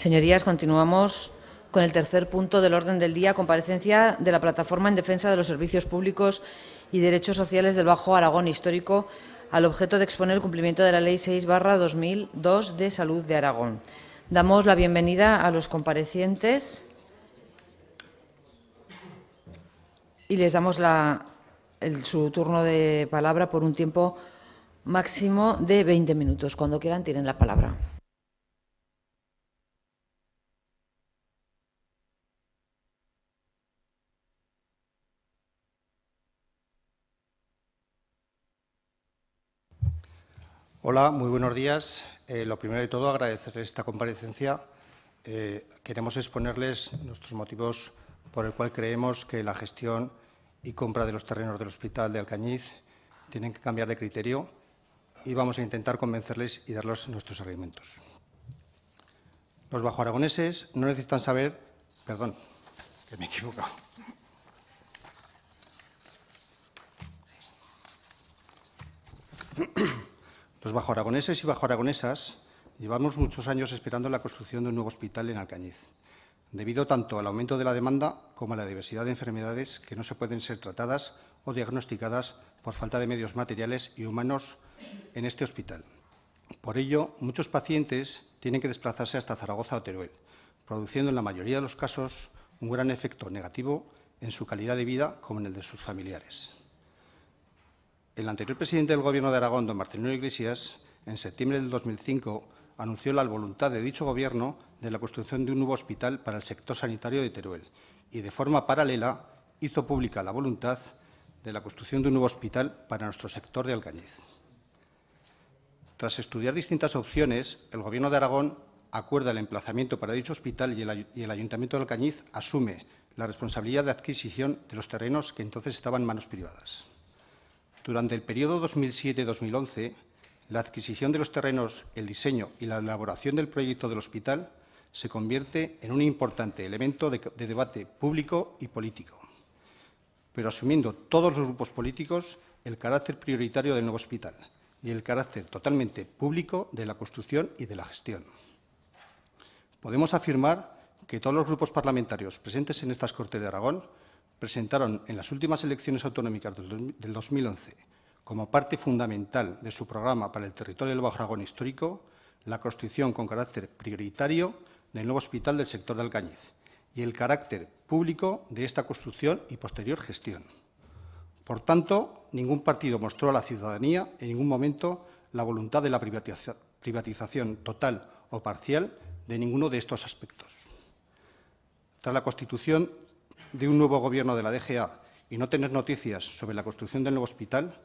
Señorías, continuamos con el tercer punto del orden del día, comparecencia de la Plataforma en Defensa de los Servicios Públicos y Derechos Sociales del Bajo Aragón Histórico, al objeto de exponer el cumplimiento de la Ley 6-2002 de Salud de Aragón. Damos la bienvenida a los comparecientes y les damos su turno de palabra por un tiempo máximo de 20 minutos. Cuando quieran, tienen la palabra. Hola, muy buenos días. Eh, lo primero de todo, agradecerles esta comparecencia. Eh, queremos exponerles nuestros motivos por el cual creemos que la gestión y compra de los terrenos del Hospital de Alcañiz tienen que cambiar de criterio y vamos a intentar convencerles y darles nuestros argumentos. Los bajoaragoneses no necesitan saber... Perdón, que me he equivocado. Los bajo aragoneses y bajo aragonesas llevamos muchos años esperando la construcción de un nuevo hospital en Alcañiz, debido tanto al aumento de la demanda como a la diversidad de enfermedades que no se pueden ser tratadas o diagnosticadas por falta de medios materiales y humanos en este hospital. Por ello, muchos pacientes tienen que desplazarse hasta Zaragoza o Teruel, produciendo en la mayoría de los casos un gran efecto negativo en su calidad de vida como en el de sus familiares. El anterior presidente del Gobierno de Aragón, don Núñez Iglesias, en septiembre del 2005 anunció la voluntad de dicho Gobierno de la construcción de un nuevo hospital para el sector sanitario de Teruel y, de forma paralela, hizo pública la voluntad de la construcción de un nuevo hospital para nuestro sector de Alcañiz. Tras estudiar distintas opciones, el Gobierno de Aragón acuerda el emplazamiento para dicho hospital y el Ayuntamiento de Alcañiz asume la responsabilidad de adquisición de los terrenos que entonces estaban en manos privadas. Durante el periodo 2007-2011, la adquisición de los terrenos, el diseño y la elaboración del proyecto del hospital se convierte en un importante elemento de, debate público y político. Pero asumiendo todos los grupos políticos el carácter prioritario del nuevo hospital y el carácter totalmente público de la construcción y de la gestión. Podemos afirmar que todos los grupos parlamentarios presentes en estas Cortes de Aragón presentaron en las últimas elecciones autonómicas del 2011 como parte fundamental de su programa para el territorio del Bajo Aragón histórico la construcción con carácter prioritario del nuevo hospital del sector de Alcañiz y el carácter público de esta construcción y posterior gestión. Por tanto, ningún partido mostró a la ciudadanía en ningún momento la voluntad de la privatización total o parcial de ninguno de estos aspectos. Tras la constitución de un nuevo gobierno de la DGA y no tener noticias sobre la construcción del nuevo hospital,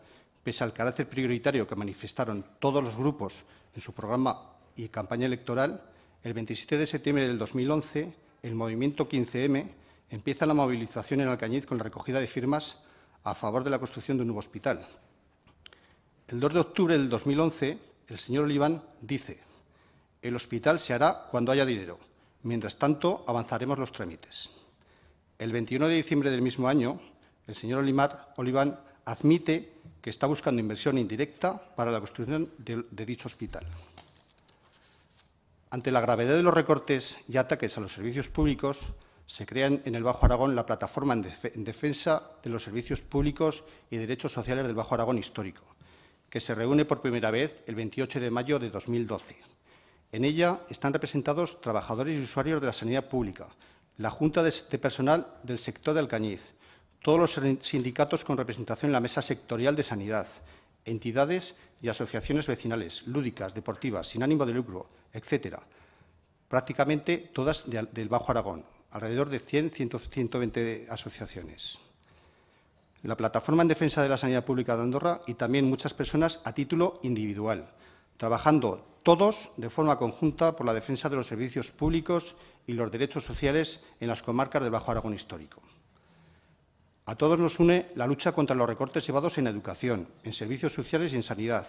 pese al carácter prioritario que manifestaron todos los grupos en su programa y campaña electoral, el 27 de septiembre del 2011, el Movimiento 15M empieza la movilización en Alcañiz con la recogida de firmas a favor de la construcción de un nuevo hospital. El 2 de octubre del 2011, el señor Oliván dice, el hospital se hará cuando haya dinero. Mientras tanto, avanzaremos los trámites. El 21 de diciembre del mismo año, el señor Olimar, Oliván admite que está buscando inversión indirecta para la construcción de, dicho hospital. Ante la gravedad de los recortes y ataques a los servicios públicos, se crea en el Bajo Aragón la plataforma en, defensa de los servicios públicos y derechos sociales del Bajo Aragón histórico, que se reúne por primera vez el 28 de mayo de 2012. En ella están representados trabajadores y usuarios de la sanidad pública, la Junta de, Personal del sector de Alcañiz, todos los sindicatos con representación en la Mesa Sectorial de Sanidad, entidades y asociaciones vecinales, lúdicas, deportivas, sin ánimo de lucro, etcétera, prácticamente todas del Bajo Aragón, alrededor de 100, 120 asociaciones. La plataforma en defensa de la sanidad pública de Andorra y también muchas personas a título individual, trabajando todos de forma conjunta por la defensa de los servicios públicos y los derechos sociales en las comarcas del Bajo Aragón histórico. A todos nos une la lucha contra los recortes llevados en educación, en servicios sociales y en sanidad.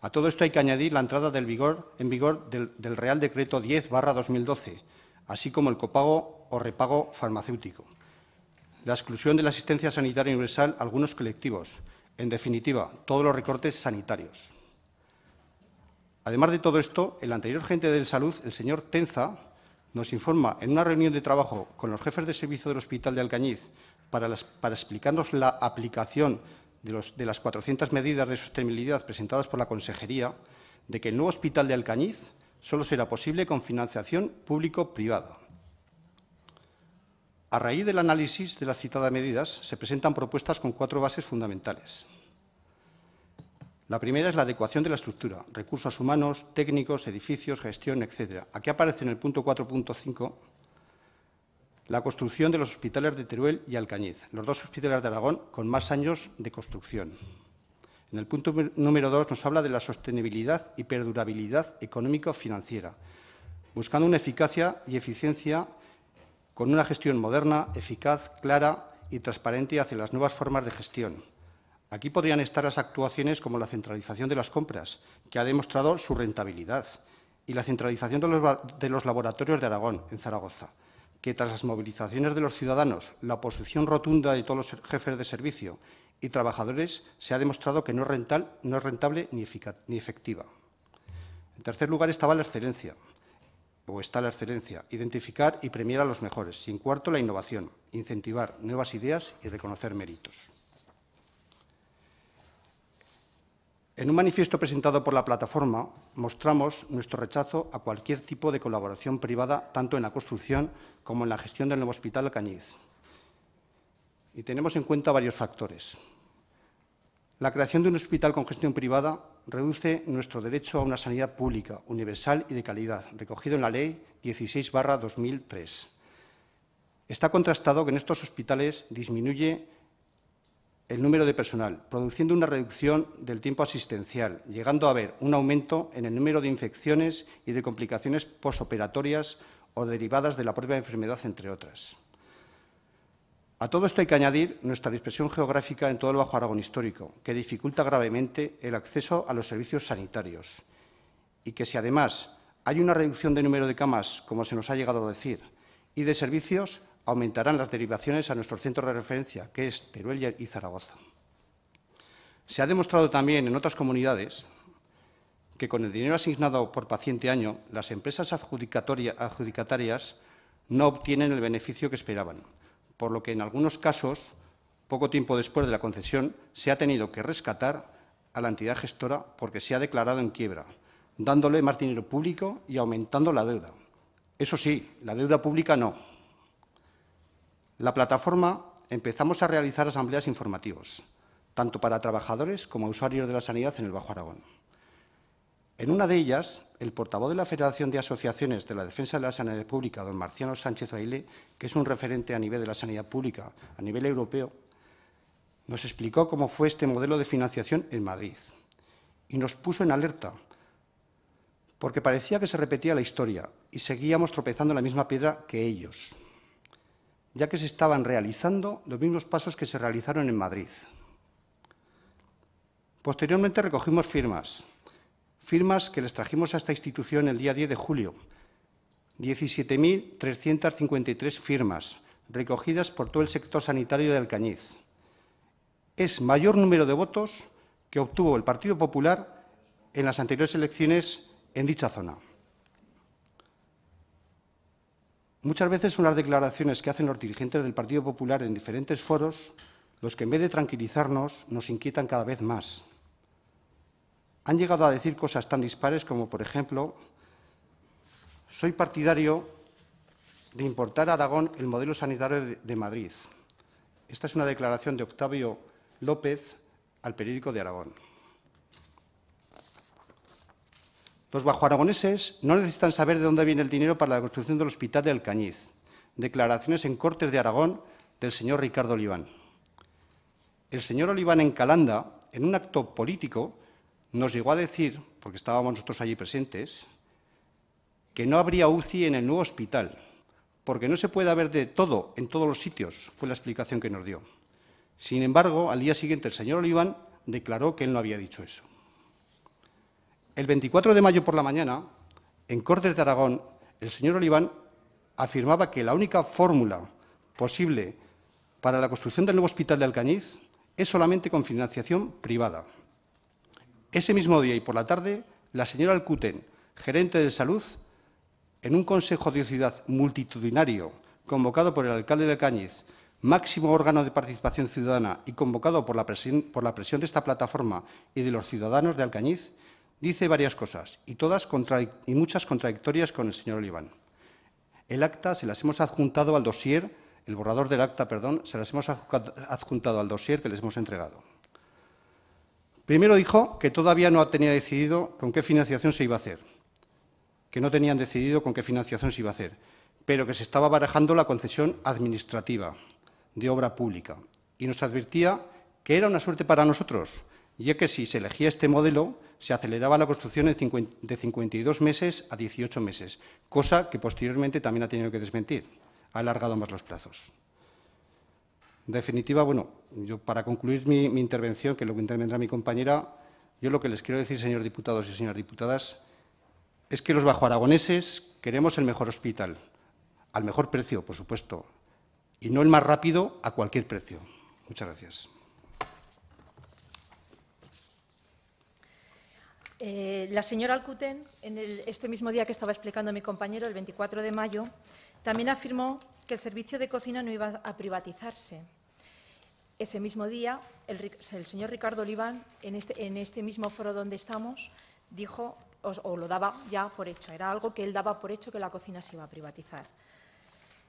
A todo esto hay que añadir la entrada del vigor, en vigor del, del Real Decreto 10-2012, así como el copago o repago farmacéutico. La exclusión de la asistencia sanitaria universal a algunos colectivos. En definitiva, todos los recortes sanitarios. Además de todo esto, el anterior gerente de salud, el señor Tenza, nos informa en una reunión de trabajo con los jefes de servicio del Hospital de Alcañiz para, explicarnos la aplicación de, de las 400 medidas de sostenibilidad presentadas por la Consejería, de que el nuevo Hospital de Alcañiz solo será posible con financiación público-privada. A raíz del análisis de las citadas medidas, se presentan propuestas con cuatro bases fundamentales. La primera es la adecuación de la estructura, recursos humanos, técnicos, edificios, gestión, etc. Aquí aparece en el punto 4.5 la construcción de los hospitales de Teruel y Alcañiz, los dos hospitales de Aragón con más años de construcción. En el punto número 2 nos habla de la sostenibilidad y perdurabilidad económico-financiera, buscando una eficacia y eficiencia con una gestión moderna, eficaz, clara y transparente hacia las nuevas formas de gestión Aquí podrían estar las actuaciones como la centralización de las compras, que ha demostrado su rentabilidad, y la centralización de los, laboratorios de Aragón, en Zaragoza, que tras las movilizaciones de los ciudadanos, la oposición rotunda de todos los jefes de servicio y trabajadores, se ha demostrado que no es, no rentable ni, ni efectiva. En tercer lugar estaba la excelencia, o está la excelencia, identificar y premiar a los mejores. Y en cuarto, la innovación, incentivar nuevas ideas y reconocer méritos. En un manifiesto presentado por la plataforma mostramos nuestro rechazo a cualquier tipo de colaboración privada, tanto en la construcción como en la gestión del nuevo hospital Cañiz. Y tenemos en cuenta varios factores. La creación de un hospital con gestión privada reduce nuestro derecho a una sanidad pública, universal y de calidad, recogido en la Ley 16-2003. Está contrastado que en estos hospitales disminuye el número de personal, produciendo una reducción del tiempo asistencial, llegando a haber un aumento en el número de infecciones y de complicaciones posoperatorias o derivadas de la propia enfermedad, entre otras. A todo esto hay que añadir nuestra dispersión geográfica en todo el Bajo Aragón histórico, que dificulta gravemente el acceso a los servicios sanitarios. Y que si además hay una reducción de número de camas, como se nos ha llegado a decir, y de servicios, aumentarán las derivaciones a nuestros centros de referencia, que es Teruel y Zaragoza. Se ha demostrado también en otras comunidades que con el dinero asignado por paciente año, las empresas adjudicatarias no obtienen el beneficio que esperaban, por lo que en algunos casos, poco tiempo después de la concesión, se ha tenido que rescatar a la entidad gestora porque se ha declarado en quiebra, dándole más dinero público y aumentando la deuda. Eso sí, la deuda pública no, la plataforma empezamos a realizar asambleas informativas, tanto para trabajadores como usuarios de la sanidad en el Bajo Aragón. En una de ellas, el portavoz de la Federación de Asociaciones de la Defensa de la Sanidad Pública, don Marciano Sánchez Baile, que es un referente a nivel de la sanidad pública a nivel europeo, nos explicó cómo fue este modelo de financiación en Madrid y nos puso en alerta, porque parecía que se repetía la historia y seguíamos tropezando la misma piedra que ellos ya que se estaban realizando los mismos pasos que se realizaron en Madrid. Posteriormente recogimos firmas, firmas que les trajimos a esta institución el día 10 de julio, 17.353 firmas recogidas por todo el sector sanitario de Alcañiz. Es mayor número de votos que obtuvo el Partido Popular en las anteriores elecciones en dicha zona. Muchas veces son las declaraciones que hacen los dirigentes del Partido Popular en diferentes foros los que en vez de tranquilizarnos nos inquietan cada vez más. Han llegado a decir cosas tan dispares como, por ejemplo, soy partidario de importar a Aragón el modelo sanitario de Madrid. Esta es una declaración de Octavio López al periódico de Aragón. Los bajoaragoneses no necesitan saber de dónde viene el dinero para la construcción del Hospital de Alcañiz. Declaraciones en Cortes de Aragón del señor Ricardo Oliván. El señor Oliván en Calanda, en un acto político, nos llegó a decir, porque estábamos nosotros allí presentes, que no habría UCI en el nuevo hospital, porque no se puede haber de todo en todos los sitios, fue la explicación que nos dio. Sin embargo, al día siguiente el señor Oliván declaró que él no había dicho eso. El 24 de mayo por la mañana, en Cortes de Aragón, el señor Oliván afirmaba que la única fórmula posible para la construcción del nuevo hospital de Alcañiz es solamente con financiación privada. Ese mismo día y por la tarde, la señora Alcuten, gerente de salud, en un consejo de ciudad multitudinario convocado por el alcalde de Alcañiz, máximo órgano de participación ciudadana y convocado por la, presión, por la presión de esta plataforma y de los ciudadanos de Alcañiz, Dice varias cosas, y, todas y muchas contradictorias con el señor Oliván. El acta se las hemos adjuntado al dossier, el borrador del acta, perdón, se las hemos adjuntado al dossier que les hemos entregado. Primero dijo que todavía no tenía decidido con qué financiación se iba a hacer, que no tenían decidido con qué financiación se iba a hacer, pero que se estaba barajando la concesión administrativa de obra pública y nos advertía que era una suerte para nosotros, ya que si se elegía este modelo se aceleraba la construcción de 52 meses a 18 meses, cosa que posteriormente también ha tenido que desmentir. Ha alargado más los plazos. En definitiva, bueno, yo para concluir mi, intervención, que que intervendrá mi compañera, yo lo que les quiero decir, señores diputados y señoras diputadas, es que los bajoaragoneses queremos el mejor hospital, al mejor precio, por supuesto, y no el más rápido a cualquier precio. Muchas gracias. Eh, la señora Alcuten, en este mismo día que estaba explicando a mi compañero, el 24 de mayo, también afirmó que el servicio de cocina no iba a privatizarse. Ese mismo día, el, señor Ricardo Oliván, este, en este, mismo foro donde estamos, dijo, o lo daba ya por hecho, era algo que él daba por hecho que la cocina se iba a privatizar.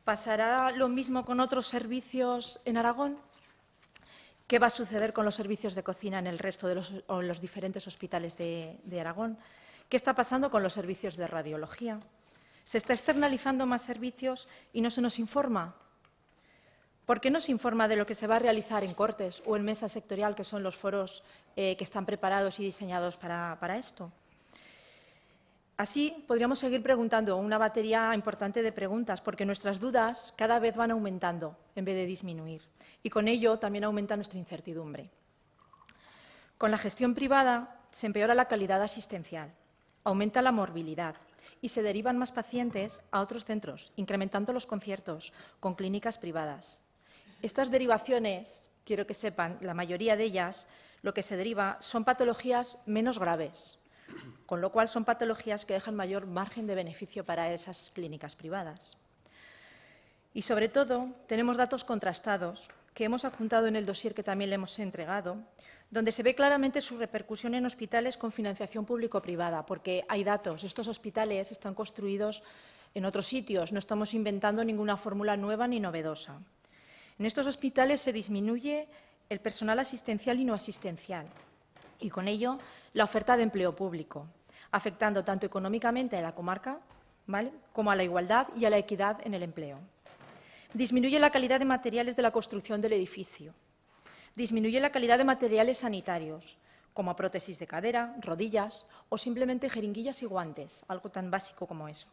¿Pasará lo mismo con otros servicios en Aragón? ¿Qué va a suceder con los servicios de cocina en el resto de los, diferentes hospitales de, Aragón? ¿Qué está pasando con los servicios de radiología? ¿Se está externalizando más servicios y no se nos informa? ¿Por qué no se informa de lo que se va a realizar en cortes o en mesa sectorial, que son los foros eh, que están preparados y diseñados para esto? Así podríamos seguir preguntando una batería importante de preguntas, porque nuestras dudas cada vez van aumentando en vez de disminuir, y con ello también aumenta nuestra incertidumbre. Con la gestión privada se empeora la calidad asistencial, aumenta la morbilidad y se derivan más pacientes a otros centros, incrementando los conciertos con clínicas privadas. Estas derivaciones, quiero que sepan, la mayoría de ellas, lo que se deriva son patologías menos graves, con lo cual son patologías que dejan mayor margen de beneficio para esas clínicas privadas. Y sobre todo, tenemos datos contrastados que hemos adjuntado en el dossier que también le hemos entregado, donde se ve claramente su repercusión en hospitales con financiación público-privada, porque hay datos. Estos hospitales están construidos en otros sitios, no estamos inventando ninguna fórmula nueva ni novedosa. En estos hospitales se disminuye el personal asistencial y no asistencial, y con ello la oferta de empleo público, afectando tanto económicamente a la comarca ¿vale? como a la igualdad y a la equidad en el empleo. Disminuye la calidad de materiales de la construcción del edificio. Disminuye la calidad de materiales sanitarios, como prótesis de cadera, rodillas o simplemente jeringuillas y guantes, algo tan básico como eso.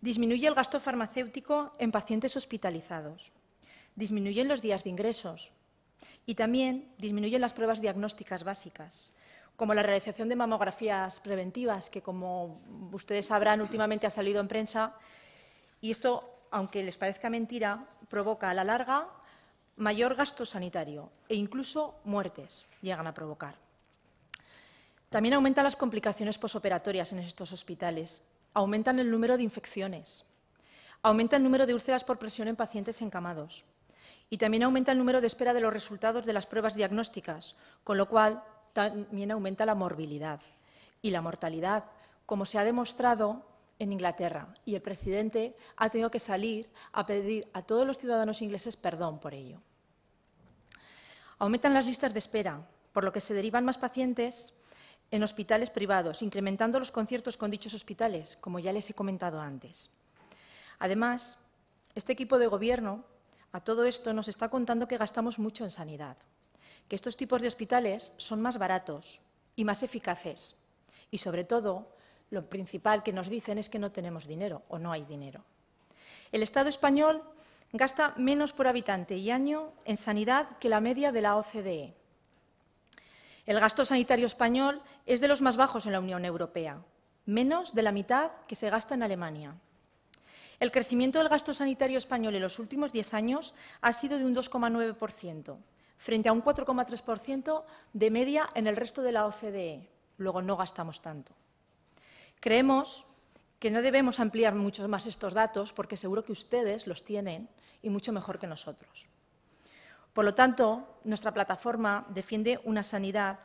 Disminuye el gasto farmacéutico en pacientes hospitalizados. Disminuyen los días de ingresos, y también disminuyen las pruebas diagnósticas básicas, como la realización de mamografías preventivas, que como ustedes sabrán últimamente ha salido en prensa. Y esto, aunque les parezca mentira, provoca a la larga mayor gasto sanitario e incluso muertes llegan a provocar. También aumentan las complicaciones posoperatorias en estos hospitales, aumentan el número de infecciones, aumenta el número de úlceras por presión en pacientes encamados, y también aumenta el número de espera de los resultados de las pruebas diagnósticas, con lo cual también aumenta la morbilidad y la mortalidad, como se ha demostrado en Inglaterra. Y el presidente ha tenido que salir a pedir a todos los ciudadanos ingleses perdón por ello. Aumentan las listas de espera, por lo que se derivan más pacientes en hospitales privados, incrementando los conciertos con dichos hospitales, como ya les he comentado antes. Además, este equipo de gobierno a todo esto nos está contando que gastamos mucho en sanidad, que estos tipos de hospitales son más baratos y más eficaces. Y sobre todo, lo principal que nos dicen es que no tenemos dinero o no hay dinero. El Estado español gasta menos por habitante y año en sanidad que la media de la OCDE. El gasto sanitario español es de los más bajos en la Unión Europea, menos de la mitad que se gasta en Alemania. El crecimiento del gasto sanitario español en los últimos diez años ha sido de un 2,9%, frente a un 4,3% de media en el resto de la OCDE. Luego no gastamos tanto. Creemos que no debemos ampliar mucho más estos datos porque seguro que ustedes los tienen y mucho mejor que nosotros. Por lo tanto, nuestra plataforma defiende una sanidad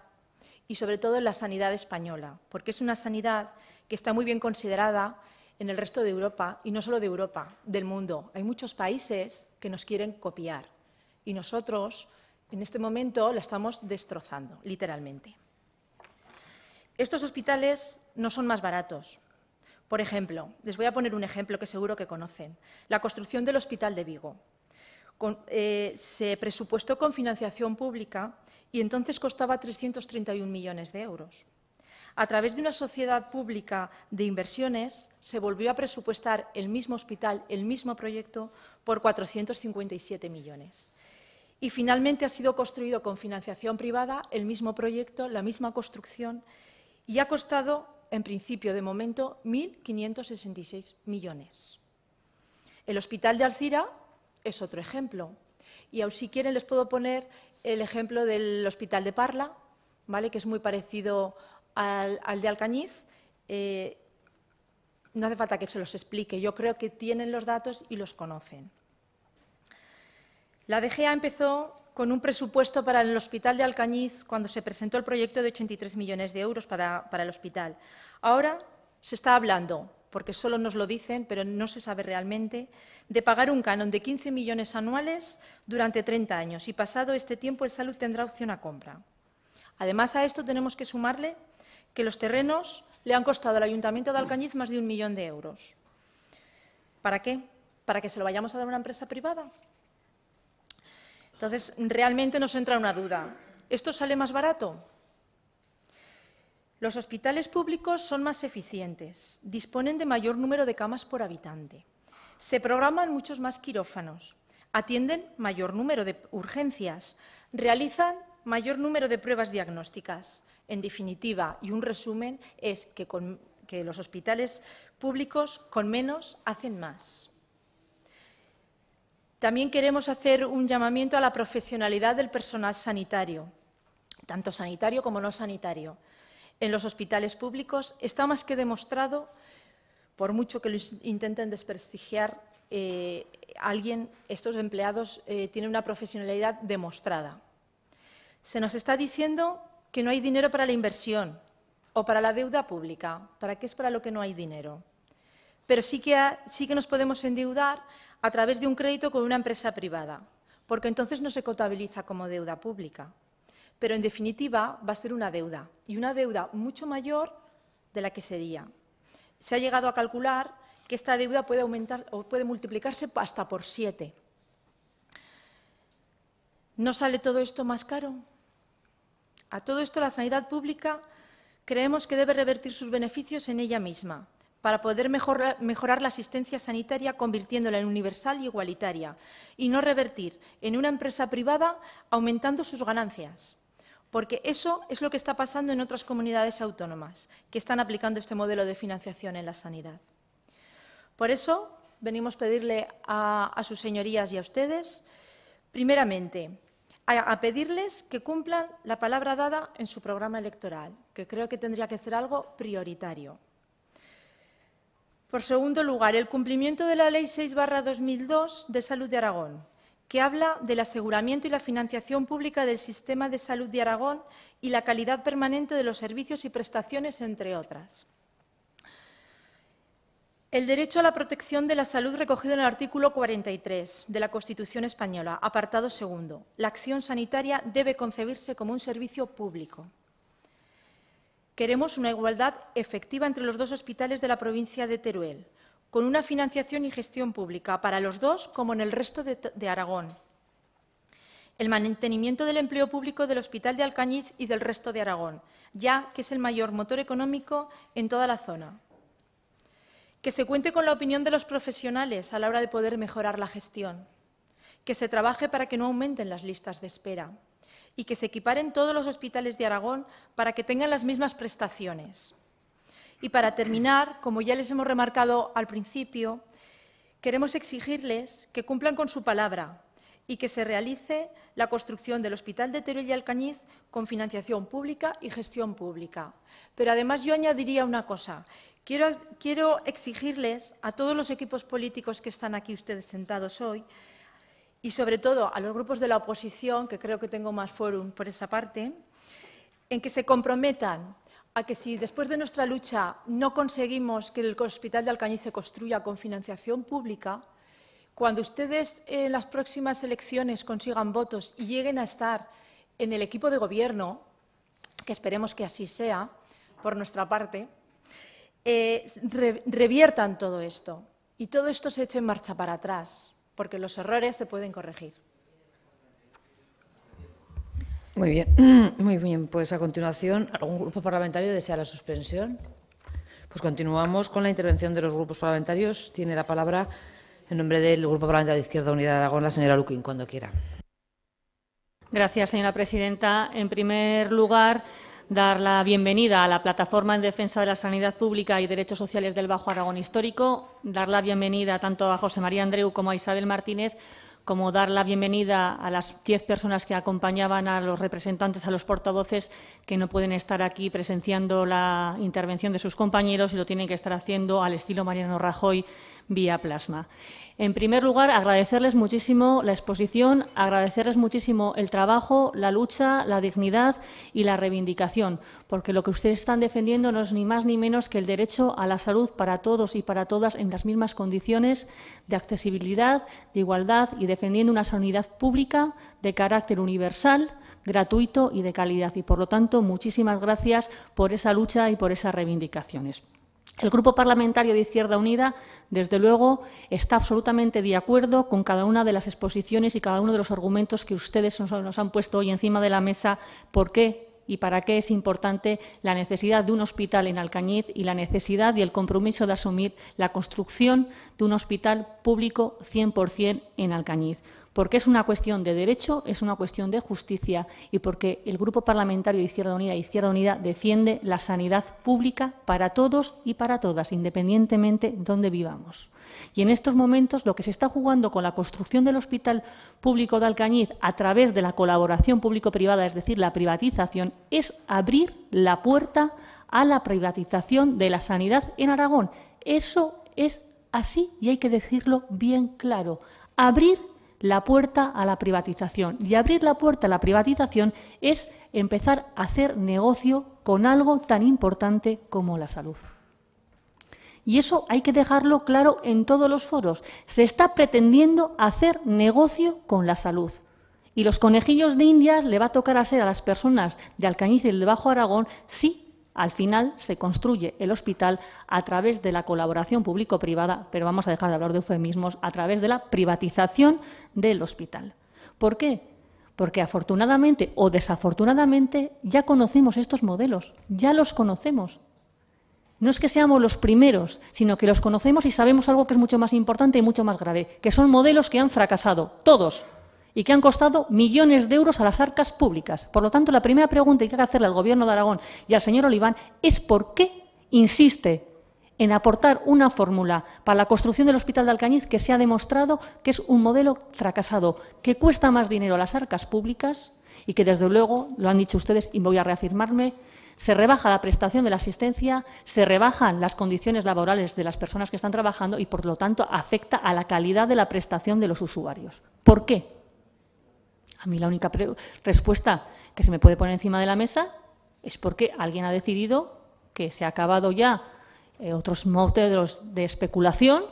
y sobre todo la sanidad española, porque es una sanidad que está muy bien considerada en el resto de Europa, y no solo de Europa, del mundo. Hay muchos países que nos quieren copiar y nosotros en este momento la estamos destrozando, literalmente. Estos hospitales no son más baratos. Por ejemplo, les voy a poner un ejemplo que seguro que conocen, la construcción del Hospital de Vigo. Eh, se presupuestó con financiación pública y entonces costaba 331 millones de euros. A través de una sociedad pública de inversiones se volvió a presupuestar el mismo hospital, el mismo proyecto, por 457 millones. Y finalmente ha sido construido con financiación privada el mismo proyecto, la misma construcción, y ha costado, en principio, de momento, 1.566 millones. El hospital de Alcira es otro ejemplo. Y aún si quieren les puedo poner el ejemplo del hospital de Parla, ¿vale? que es muy parecido al, de Alcañiz, eh, no hace falta que se los explique, yo creo que tienen los datos y los conocen. La DGA empezó con un presupuesto para el Hospital de Alcañiz cuando se presentó el proyecto de 83 millones de euros para, para el hospital. Ahora se está hablando, porque solo nos lo dicen, pero no se sabe realmente, de pagar un canon de 15 millones anuales durante 30 años y pasado este tiempo el salud tendrá opción a compra. Además a esto tenemos que sumarle que los terrenos le han costado al Ayuntamiento de Alcañiz más de un millón de euros. ¿Para qué? ¿Para que se lo vayamos a dar a una empresa privada? Entonces, realmente nos entra una duda. ¿Esto sale más barato? Los hospitales públicos son más eficientes, disponen de mayor número de camas por habitante, se programan muchos más quirófanos, atienden mayor número de urgencias, realizan mayor número de pruebas diagnósticas, en definitiva, y un resumen, es que, los hospitales públicos con menos hacen más. También queremos hacer un llamamiento a la profesionalidad del personal sanitario, tanto sanitario como no sanitario. En los hospitales públicos está más que demostrado, por mucho que lo intenten desprestigiar, eh, alguien, estos empleados eh, tienen una profesionalidad demostrada. Se nos está diciendo que no hay dinero para la inversión o para la deuda pública. ¿Para qué es para lo que no hay dinero? Pero sí que, sí que nos podemos endeudar a través de un crédito con una empresa privada, porque entonces no se contabiliza como deuda pública. Pero, en definitiva, va a ser una deuda, y una deuda mucho mayor de la que sería. Se ha llegado a calcular que esta deuda puede aumentar o puede multiplicarse hasta por siete. ¿No sale todo esto más caro? A todo esto, la sanidad pública creemos que debe revertir sus beneficios en ella misma para poder mejorar, la asistencia sanitaria convirtiéndola en universal y igualitaria y no revertir en una empresa privada aumentando sus ganancias. Porque eso es lo que está pasando en otras comunidades autónomas que están aplicando este modelo de financiación en la sanidad. Por eso venimos a pedirle a, a sus señorías y a ustedes, primeramente, a, pedirles que cumplan la palabra dada en su programa electoral, que creo que tendría que ser algo prioritario. Por segundo lugar, el cumplimiento de la Ley 6-2002 de Salud de Aragón, que habla del aseguramiento y la financiación pública del sistema de salud de Aragón y la calidad permanente de los servicios y prestaciones, entre otras. El derecho a la protección de la salud recogido en el artículo 43 de la Constitución española, apartado segundo. La acción sanitaria debe concebirse como un servicio público. Queremos una igualdad efectiva entre los dos hospitales de la provincia de Teruel, con una financiación y gestión pública para los dos como en el resto de, de Aragón. El mantenimiento del empleo público del Hospital de Alcañiz y del resto de Aragón, ya que es el mayor motor económico en toda la zona que se cuente con la opinión de los profesionales a la hora de poder mejorar la gestión, que se trabaje para que no aumenten las listas de espera y que se equiparen todos los hospitales de Aragón para que tengan las mismas prestaciones. Y para terminar, como ya les hemos remarcado al principio, queremos exigirles que cumplan con su palabra y que se realice la construcción del Hospital de Teruel y Alcañiz con financiación pública y gestión pública. Pero además yo añadiría una cosa, Quiero, exigirles a todos los equipos políticos que están aquí ustedes sentados hoy y sobre todo a los grupos de la oposición, que creo que tengo más fórum por esa parte, en que se comprometan a que si después de nuestra lucha no conseguimos que el Hospital de Alcañiz se construya con financiación pública, cuando ustedes en las próximas elecciones consigan votos y lleguen a estar en el equipo de gobierno, que esperemos que así sea por nuestra parte, eh, reviertan todo esto y todo esto se eche en marcha para atrás, porque los errores se pueden corregir. Muy bien, muy bien. Pues a continuación, ¿algún grupo parlamentario desea la suspensión? Pues continuamos con la intervención de los grupos parlamentarios. Tiene la palabra, en nombre del Grupo Parlamentario de Izquierda Unida de Aragón, la señora Luquín, cuando quiera. Gracias, señora presidenta. En primer lugar, dar la bienvenida a la Plataforma en Defensa de la Sanidad Pública y Derechos Sociales del Bajo Aragón Histórico, dar la bienvenida tanto a José María Andreu como a Isabel Martínez, como dar la bienvenida a las diez personas que acompañaban a los representantes, a los portavoces, que no pueden estar aquí presenciando la intervención de sus compañeros y lo tienen que estar haciendo al estilo Mariano Rajoy vía plasma. En primer lugar, agradecerles muchísimo la exposición, agradecerles muchísimo el trabajo, la lucha, la dignidad y la reivindicación, porque lo que ustedes están defendiendo no es ni más ni menos que el derecho a la salud para todos y para todas en las mismas condiciones de accesibilidad, de igualdad y defendiendo una sanidad pública de carácter universal, gratuito y de calidad. Y, por lo tanto, muchísimas gracias por esa lucha y por esas reivindicaciones. El Grupo Parlamentario de Izquierda Unida, desde luego, está absolutamente de acuerdo con cada una de las exposiciones y cada uno de los argumentos que ustedes nos han puesto hoy encima de la mesa por qué y para qué es importante la necesidad de un hospital en Alcañiz y la necesidad y el compromiso de asumir la construcción de un hospital público 100% en Alcañiz porque es una cuestión de derecho, es una cuestión de justicia y porque el Grupo Parlamentario de Izquierda Unida Izquierda Unida defiende la sanidad pública para todos y para todas, independientemente donde vivamos. Y en estos momentos lo que se está jugando con la construcción del Hospital Público de Alcañiz a través de la colaboración público-privada, es decir, la privatización, es abrir la puerta a la privatización de la sanidad en Aragón. Eso es así y hay que decirlo bien claro. Abrir la puerta a la privatización. Y abrir la puerta a la privatización es empezar a hacer negocio con algo tan importante como la salud. Y eso hay que dejarlo claro en todos los foros. Se está pretendiendo hacer negocio con la salud. Y los conejillos de Indias le va a tocar hacer a las personas de Alcañiz y de Bajo Aragón sí al final se construye el hospital a través de la colaboración público-privada, pero vamos a dejar de hablar de eufemismos, a través de la privatización del hospital. ¿Por qué? Porque afortunadamente o desafortunadamente ya conocemos estos modelos, ya los conocemos. No es que seamos los primeros, sino que los conocemos y sabemos algo que es mucho más importante y mucho más grave, que son modelos que han fracasado, todos, y que han costado millones de euros a las arcas públicas. Por lo tanto, la primera pregunta que hay que hacerle al Gobierno de Aragón y al señor Oliván es por qué insiste en aportar una fórmula para la construcción del Hospital de Alcañiz que se ha demostrado que es un modelo fracasado, que cuesta más dinero a las arcas públicas y que, desde luego, lo han dicho ustedes y voy a reafirmarme, se rebaja la prestación de la asistencia, se rebajan las condiciones laborales de las personas que están trabajando y, por lo tanto, afecta a la calidad de la prestación de los usuarios. ¿Por qué? A mí la única respuesta que se me puede poner encima de la mesa es porque alguien ha decidido que se ha acabado ya eh, otros modelos de especulación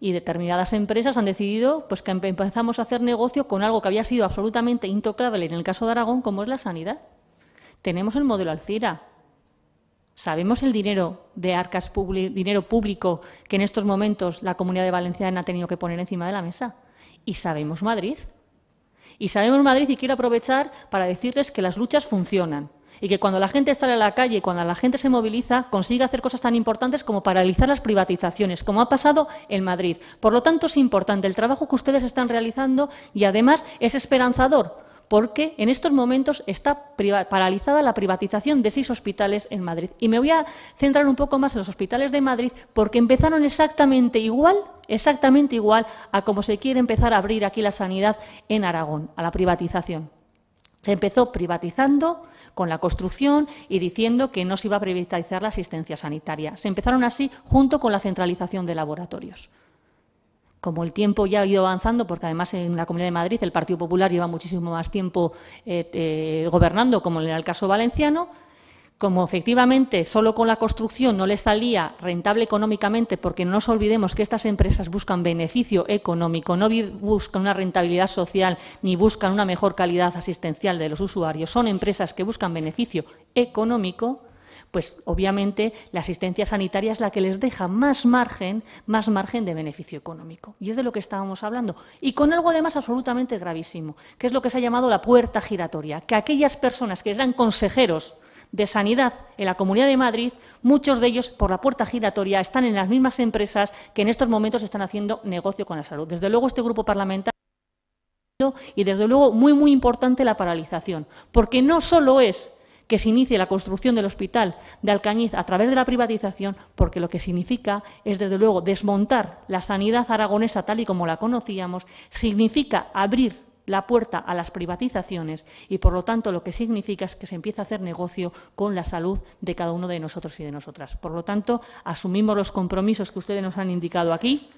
y determinadas empresas han decidido pues que empezamos a hacer negocio con algo que había sido absolutamente intocable en el caso de Aragón, como es la sanidad. Tenemos el modelo Alcira. Sabemos el dinero de arcas dinero público que en estos momentos la Comunidad de Valenciana ha tenido que poner encima de la mesa. Y sabemos Madrid. Y sabemos Madrid y quiero aprovechar para decirles que las luchas funcionan y que cuando la gente sale a la calle, y cuando la gente se moviliza, consigue hacer cosas tan importantes como paralizar las privatizaciones, como ha pasado en Madrid. Por lo tanto, es importante el trabajo que ustedes están realizando y además es esperanzador, porque en estos momentos está paralizada la privatización de seis hospitales en Madrid. Y me voy a centrar un poco más en los hospitales de Madrid porque empezaron exactamente igual, exactamente igual a como se quiere empezar a abrir aquí la sanidad en Aragón, a la privatización. Se empezó privatizando con la construcción y diciendo que no se iba a privatizar la asistencia sanitaria. Se empezaron así junto con la centralización de laboratorios como el tiempo ya ha ido avanzando, porque además en la Comunidad de Madrid el Partido Popular lleva muchísimo más tiempo eh, eh, gobernando, como en el caso valenciano, como efectivamente solo con la construcción no les salía rentable económicamente, porque no nos olvidemos que estas empresas buscan beneficio económico, no buscan una rentabilidad social ni buscan una mejor calidad asistencial de los usuarios, son empresas que buscan beneficio económico, pues obviamente la asistencia sanitaria es la que les deja más margen, más margen de beneficio económico. Y es de lo que estábamos hablando. Y con algo además absolutamente gravísimo, que es lo que se ha llamado la puerta giratoria, que aquellas personas que eran consejeros de sanidad en la Comunidad de Madrid, muchos de ellos por la puerta giratoria están en las mismas empresas que en estos momentos están haciendo negocio con la salud. Desde luego este grupo parlamentario y desde luego muy muy importante la paralización, porque no solo es que se inicie la construcción del hospital de Alcañiz a través de la privatización, porque lo que significa es, desde luego, desmontar la sanidad aragonesa tal y como la conocíamos, significa abrir la puerta a las privatizaciones y, por lo tanto, lo que significa es que se empieza a hacer negocio con la salud de cada uno de nosotros y de nosotras. Por lo tanto, asumimos los compromisos que ustedes nos han indicado aquí,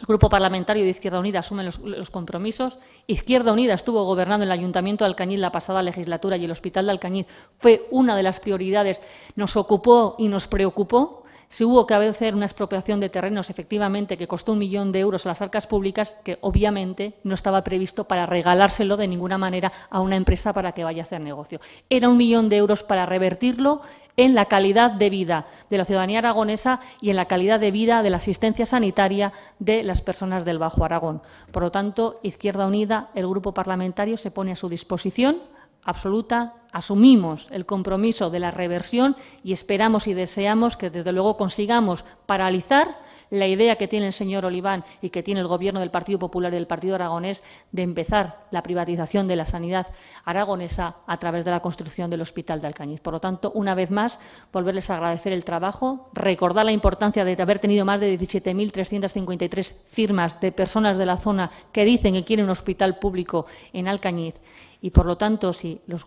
el Grupo Parlamentario de Izquierda Unida asume los, compromisos. Izquierda Unida estuvo gobernando el Ayuntamiento de Alcañiz la pasada legislatura y el Hospital de Alcañiz fue una de las prioridades. Nos ocupó y nos preocupó. Si hubo que hacer una expropiación de terrenos, efectivamente, que costó un millón de euros a las arcas públicas, que obviamente no estaba previsto para regalárselo de ninguna manera a una empresa para que vaya a hacer negocio. Era un millón de euros para revertirlo en la calidad de vida de la ciudadanía aragonesa y en la calidad de vida de la asistencia sanitaria de las personas del Bajo Aragón. Por lo tanto, Izquierda Unida, el grupo parlamentario, se pone a su disposición absoluta. Asumimos el compromiso de la reversión y esperamos y deseamos que, desde luego, consigamos paralizar la idea que tiene el señor Oliván y que tiene el Gobierno del Partido Popular y del Partido Aragonés de empezar la privatización de la sanidad aragonesa a través de la construcción del Hospital de Alcañiz. Por lo tanto, una vez más, volverles a agradecer el trabajo, recordar la importancia de haber tenido más de 17.353 firmas de personas de la zona que dicen que quieren un hospital público en Alcañiz y, por lo tanto, si los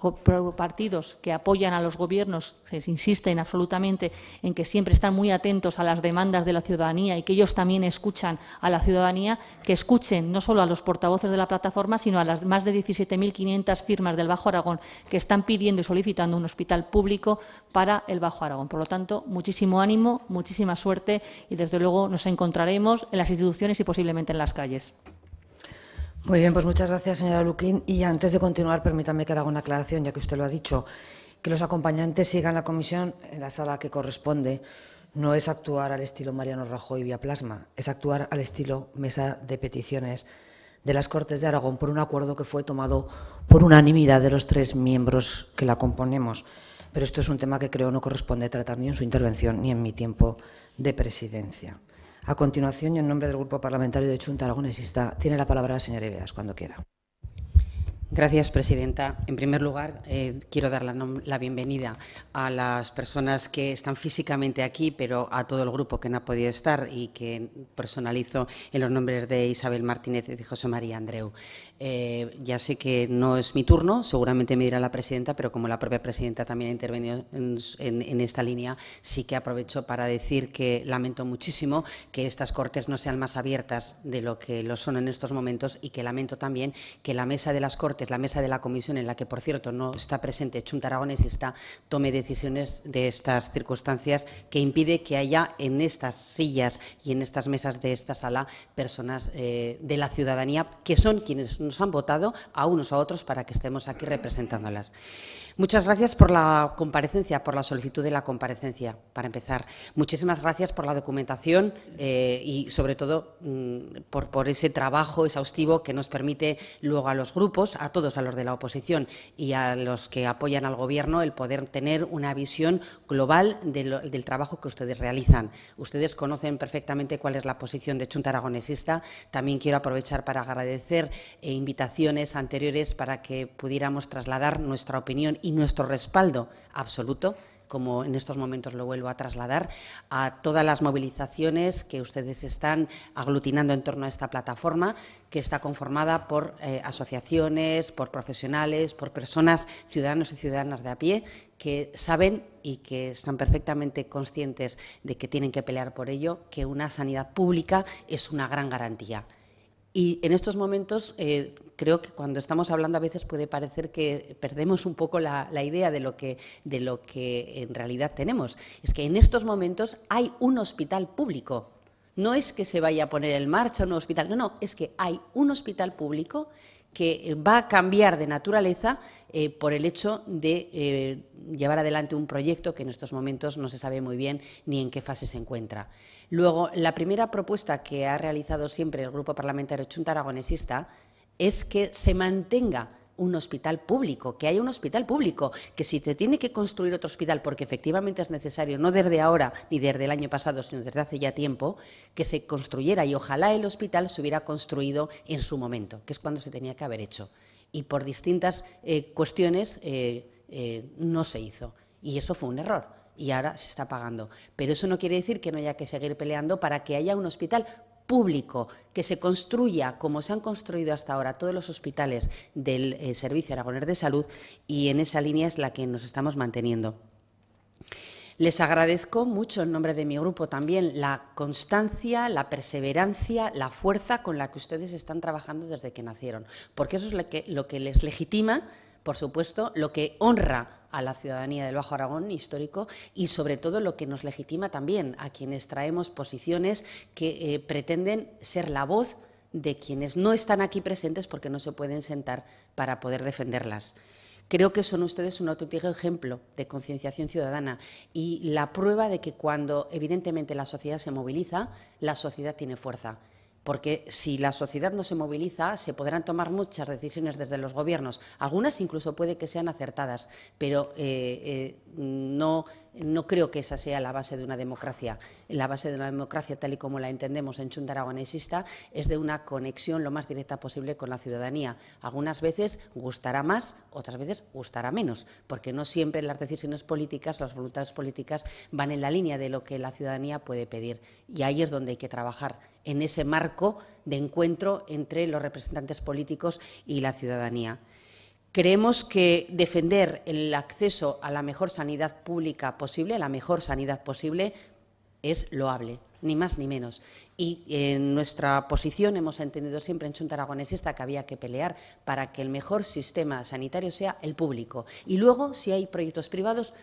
partidos que apoyan a los gobiernos se insisten absolutamente en que siempre están muy atentos a las demandas de la ciudadanía y que ellos también escuchan a la ciudadanía, que escuchen no solo a los portavoces de la plataforma, sino a las más de 17.500 firmas del Bajo Aragón que están pidiendo y solicitando un hospital público para el Bajo Aragón. Por lo tanto, muchísimo ánimo, muchísima suerte y, desde luego, nos encontraremos en las instituciones y posiblemente en las calles. Muy bien, pues muchas gracias, señora Luquín. Y antes de continuar, permítame que haga una aclaración, ya que usted lo ha dicho. Que los acompañantes sigan la comisión en la sala que corresponde no es actuar al estilo Mariano Rajoy vía plasma, es actuar al estilo mesa de peticiones de las Cortes de Aragón por un acuerdo que fue tomado por unanimidad de los tres miembros que la componemos. Pero esto es un tema que creo no corresponde tratar ni en su intervención ni en mi tiempo de presidencia. A continuación, y en nombre del Grupo Parlamentario de Chunta Aragonesista, tiene la palabra la señora Ibeas, cuando quiera. Gracias, presidenta. En primer lugar, eh, quiero dar la, bienvenida a las personas que están físicamente aquí, pero a todo el grupo que no ha podido estar y que personalizo en los nombres de Isabel Martínez y de José María Andreu. Eh, ya sé que no es mi turno, seguramente me dirá la presidenta, pero como la propia presidenta también ha intervenido en esta línea, sí que aprovecho para decir que lamento muchísimo que estas cortes no sean más abiertas de lo que lo son en estos momentos y que lamento también que la mesa de las cortes es la mesa de la comisión en la que, por cierto, no está presente Chuntaragones y está, tome decisiones de estas circunstancias que impide que haya en estas sillas y en estas mesas de esta sala personas eh, de la ciudadanía que son quienes nos han votado a unos a otros para que estemos aquí representándolas. Muchas gracias por la comparecencia, por la solicitud de la comparecencia, para empezar. Muchísimas gracias por la documentación eh, y, sobre todo, mm, por, ese trabajo exhaustivo que nos permite luego a los grupos, a todos, a los de la oposición y a los que apoyan al Gobierno, el poder tener una visión global del trabajo que ustedes realizan. Ustedes conocen perfectamente cuál es la posición de Chunta Aragonesista. También quiero aprovechar para agradecer eh, invitaciones anteriores para que pudiéramos trasladar nuestra opinión y nuestro respaldo absoluto como en estos momentos lo vuelvo a trasladar, a todas las movilizaciones que ustedes están aglutinando en torno a esta plataforma, que está conformada por eh, asociaciones, por profesionales, por personas, ciudadanos y ciudadanas de a pie, que saben y que están perfectamente conscientes de que tienen que pelear por ello, que una sanidad pública es una gran garantía. Y en estos momentos eh, creo que cuando estamos hablando a veces puede parecer que perdemos un poco la, idea de lo, que, de lo que en realidad tenemos. Es que en estos momentos hay un hospital público. No es que se vaya a poner en marcha un hospital, no, no, es que hay un hospital público que va a cambiar de naturaleza eh, por el hecho de eh, llevar adelante un proyecto que en estos momentos no se sabe muy bien ni en qué fase se encuentra. Luego, la primera propuesta que ha realizado siempre el Grupo Parlamentario Chunta Aragonesista es que se mantenga un hospital público, que haya un hospital público, que si se tiene que construir otro hospital porque efectivamente es necesario, no desde ahora ni desde el año pasado, sino desde hace ya tiempo, que se construyera y ojalá el hospital se hubiera construido en su momento, que es cuando se tenía que haber hecho. Y por distintas eh, cuestiones eh, eh, no se hizo. Y eso fue un error y ahora se está pagando. Pero eso no quiere decir que no haya que seguir peleando para que haya un hospital público que se construya como se han construido hasta ahora todos los hospitales del eh, Servicio Aragonés de Salud y en esa línea es la que nos estamos manteniendo. Les agradezco mucho en nombre de mi grupo también la constancia, la perseverancia, la fuerza con la que ustedes están trabajando desde que nacieron, porque eso es lo que les legitima, por supuesto, lo que honra a la ciudadanía del Bajo Aragón histórico y sobre todo lo que nos legitima también a quienes traemos posiciones que eh, pretenden ser la voz de quienes no están aquí presentes porque no se pueden sentar para poder defenderlas. Creo que son ustedes un auténtico ejemplo de concienciación ciudadana y la prueba de que cuando evidentemente la sociedad se moviliza, la sociedad tiene fuerza porque si la sociedad no se moviliza, se podrán tomar muchas decisiones desde los gobiernos. Algunas incluso puede que sean acertadas, pero eh, eh, no, creo que esa sea la base de una democracia. La base de una democracia, tal y como la entendemos en Chunta es de una conexión lo más directa posible con la ciudadanía. Algunas veces gustará más, otras veces gustará menos, porque no siempre las decisiones políticas, las voluntades políticas, van en la línea de lo que la ciudadanía puede pedir. Y ahí es donde hay que trabajar en ese marco de encuentro entre los representantes políticos y la ciudadanía. Creemos que defender el acceso a la mejor sanidad pública posible, a la mejor sanidad posible, es loable, ni más ni menos. Y en nuestra posición hemos entendido siempre en Chunta Aragonesista que había que pelear para que el mejor sistema sanitario sea el público. Y luego, si hay proyectos privados,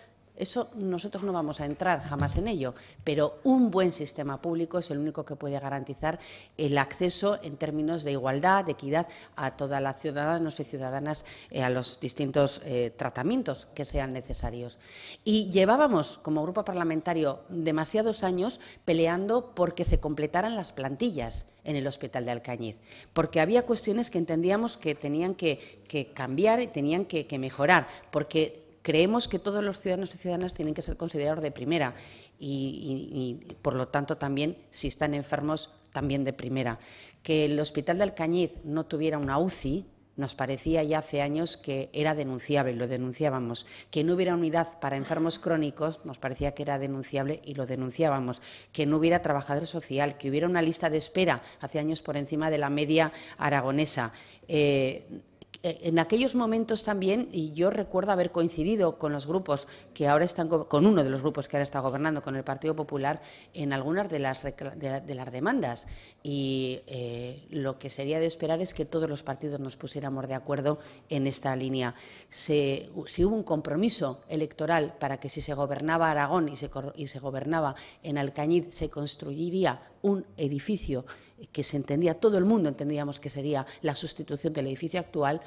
eso nosotros no vamos a entrar jamás en ello, pero un buen sistema público es el único que puede garantizar el acceso en términos de igualdad, de equidad a todas las ciudadanas y ciudadanas eh, a los distintos eh, tratamientos que sean necesarios. Y llevábamos como grupo parlamentario demasiados años peleando porque se completaran las plantillas en el Hospital de Alcañiz, porque había cuestiones que entendíamos que tenían que, cambiar y tenían que, que mejorar, porque creemos que todos los ciudadanos y ciudadanas tienen que ser considerados de primera y, por lo tanto también si están enfermos también de primera. Que el Hospital de Alcañiz no tuviera una UCI, nos parecía ya hace años que era denunciable, lo denunciábamos. Que no hubiera unidad para enfermos crónicos, nos parecía que era denunciable y lo denunciábamos. Que no hubiera trabajador social, que hubiera una lista de espera hace años por encima de la media aragonesa. Eh, eh, en aquellos momentos también, y yo recuerdo haber coincidido con los grupos que ahora están, con uno de los grupos que ahora está gobernando, con el Partido Popular, en algunas de las, las demandas. Y eh, lo que sería de esperar es que todos los partidos nos pusiéramos de acuerdo en esta línea. si hubo un compromiso electoral para que si se gobernaba Aragón y se, y se gobernaba en Alcañiz, se construiría un edificio que se entendía, todo el mundo entendíamos que sería la sustitución del edificio actual,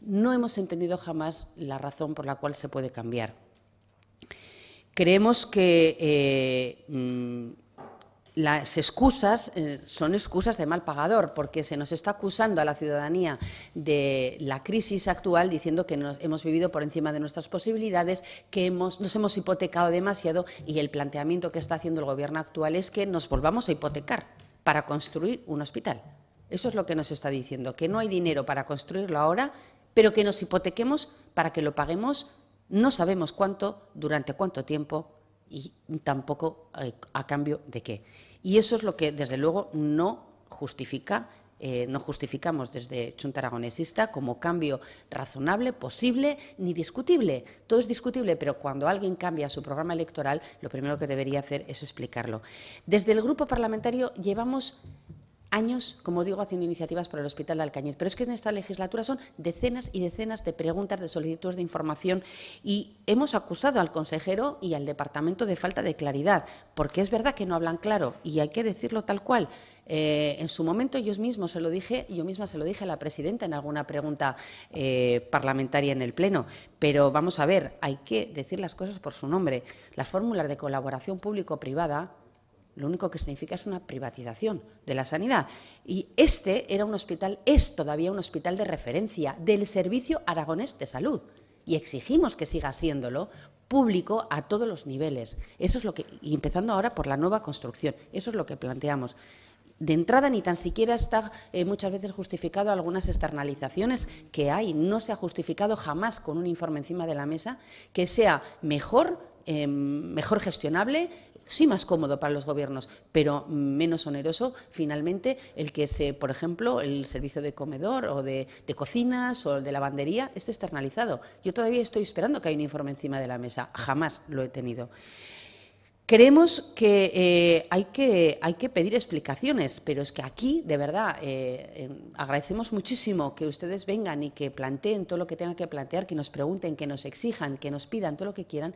no hemos entendido jamás la razón por la cual se puede cambiar. Creemos que eh, mm, las excusas eh, son excusas de mal pagador, porque se nos está acusando a la ciudadanía de la crisis actual diciendo que hemos vivido por encima de nuestras posibilidades, que nos hemos hipotecado demasiado y el planteamiento que está haciendo el gobierno actual es que nos volvamos a hipotecar para construir un hospital. Eso es lo que nos está diciendo, que no hay dinero para construirlo ahora, pero que nos hipotequemos para que lo paguemos no sabemos cuánto, durante cuánto tiempo y tampoco eh, a cambio de qué. Y eso es lo que, desde luego, no justifica eh, no justificamos desde Chunta Aragonesista como cambio razonable, posible ni discutible. Todo es discutible, pero cuando alguien cambia su programa electoral, lo primero que debería hacer es explicarlo. Desde el Grupo Parlamentario llevamos años, como digo, haciendo iniciativas para el Hospital de Alcañiz. Pero es que en esta legislatura son decenas y decenas de preguntas, de solicitudes de información y hemos acusado al consejero y al departamento de falta de claridad, porque es verdad que no hablan claro y hay que decirlo tal cual. Eh, en su momento yo mismo se lo dije, yo misma se lo dije a la presidenta en alguna pregunta eh, parlamentaria en el Pleno, pero vamos a ver, hay que decir las cosas por su nombre. Las fórmulas de colaboración público-privada lo único que significa es una privatización de la sanidad. Y este era un hospital, es todavía un hospital de referencia del Servicio Aragonés de Salud. Y exigimos que siga siéndolo público a todos los niveles. Eso es lo que, y empezando ahora por la nueva construcción, eso es lo que planteamos de entrada ni tan siquiera está eh, muchas veces justificado algunas externalizaciones que hay. No se ha justificado jamás con un informe encima de la mesa que sea mejor, em, mejor gestionable, sí más cómodo para los gobiernos, pero menos oneroso finalmente el que se, por ejemplo, el servicio de comedor o de, cocinas o el de lavandería esté externalizado. Yo todavía estoy esperando que haya un informe encima de la mesa, jamás lo he tenido. Creemos que, eh, hay que hay que pedir explicaciones, pero es que aquí, de verdad, eh, em, agradecemos muchísimo que ustedes vengan y que planteen todo lo que tengan que plantear, que nos pregunten, que nos exijan, que nos pidan todo lo que quieran,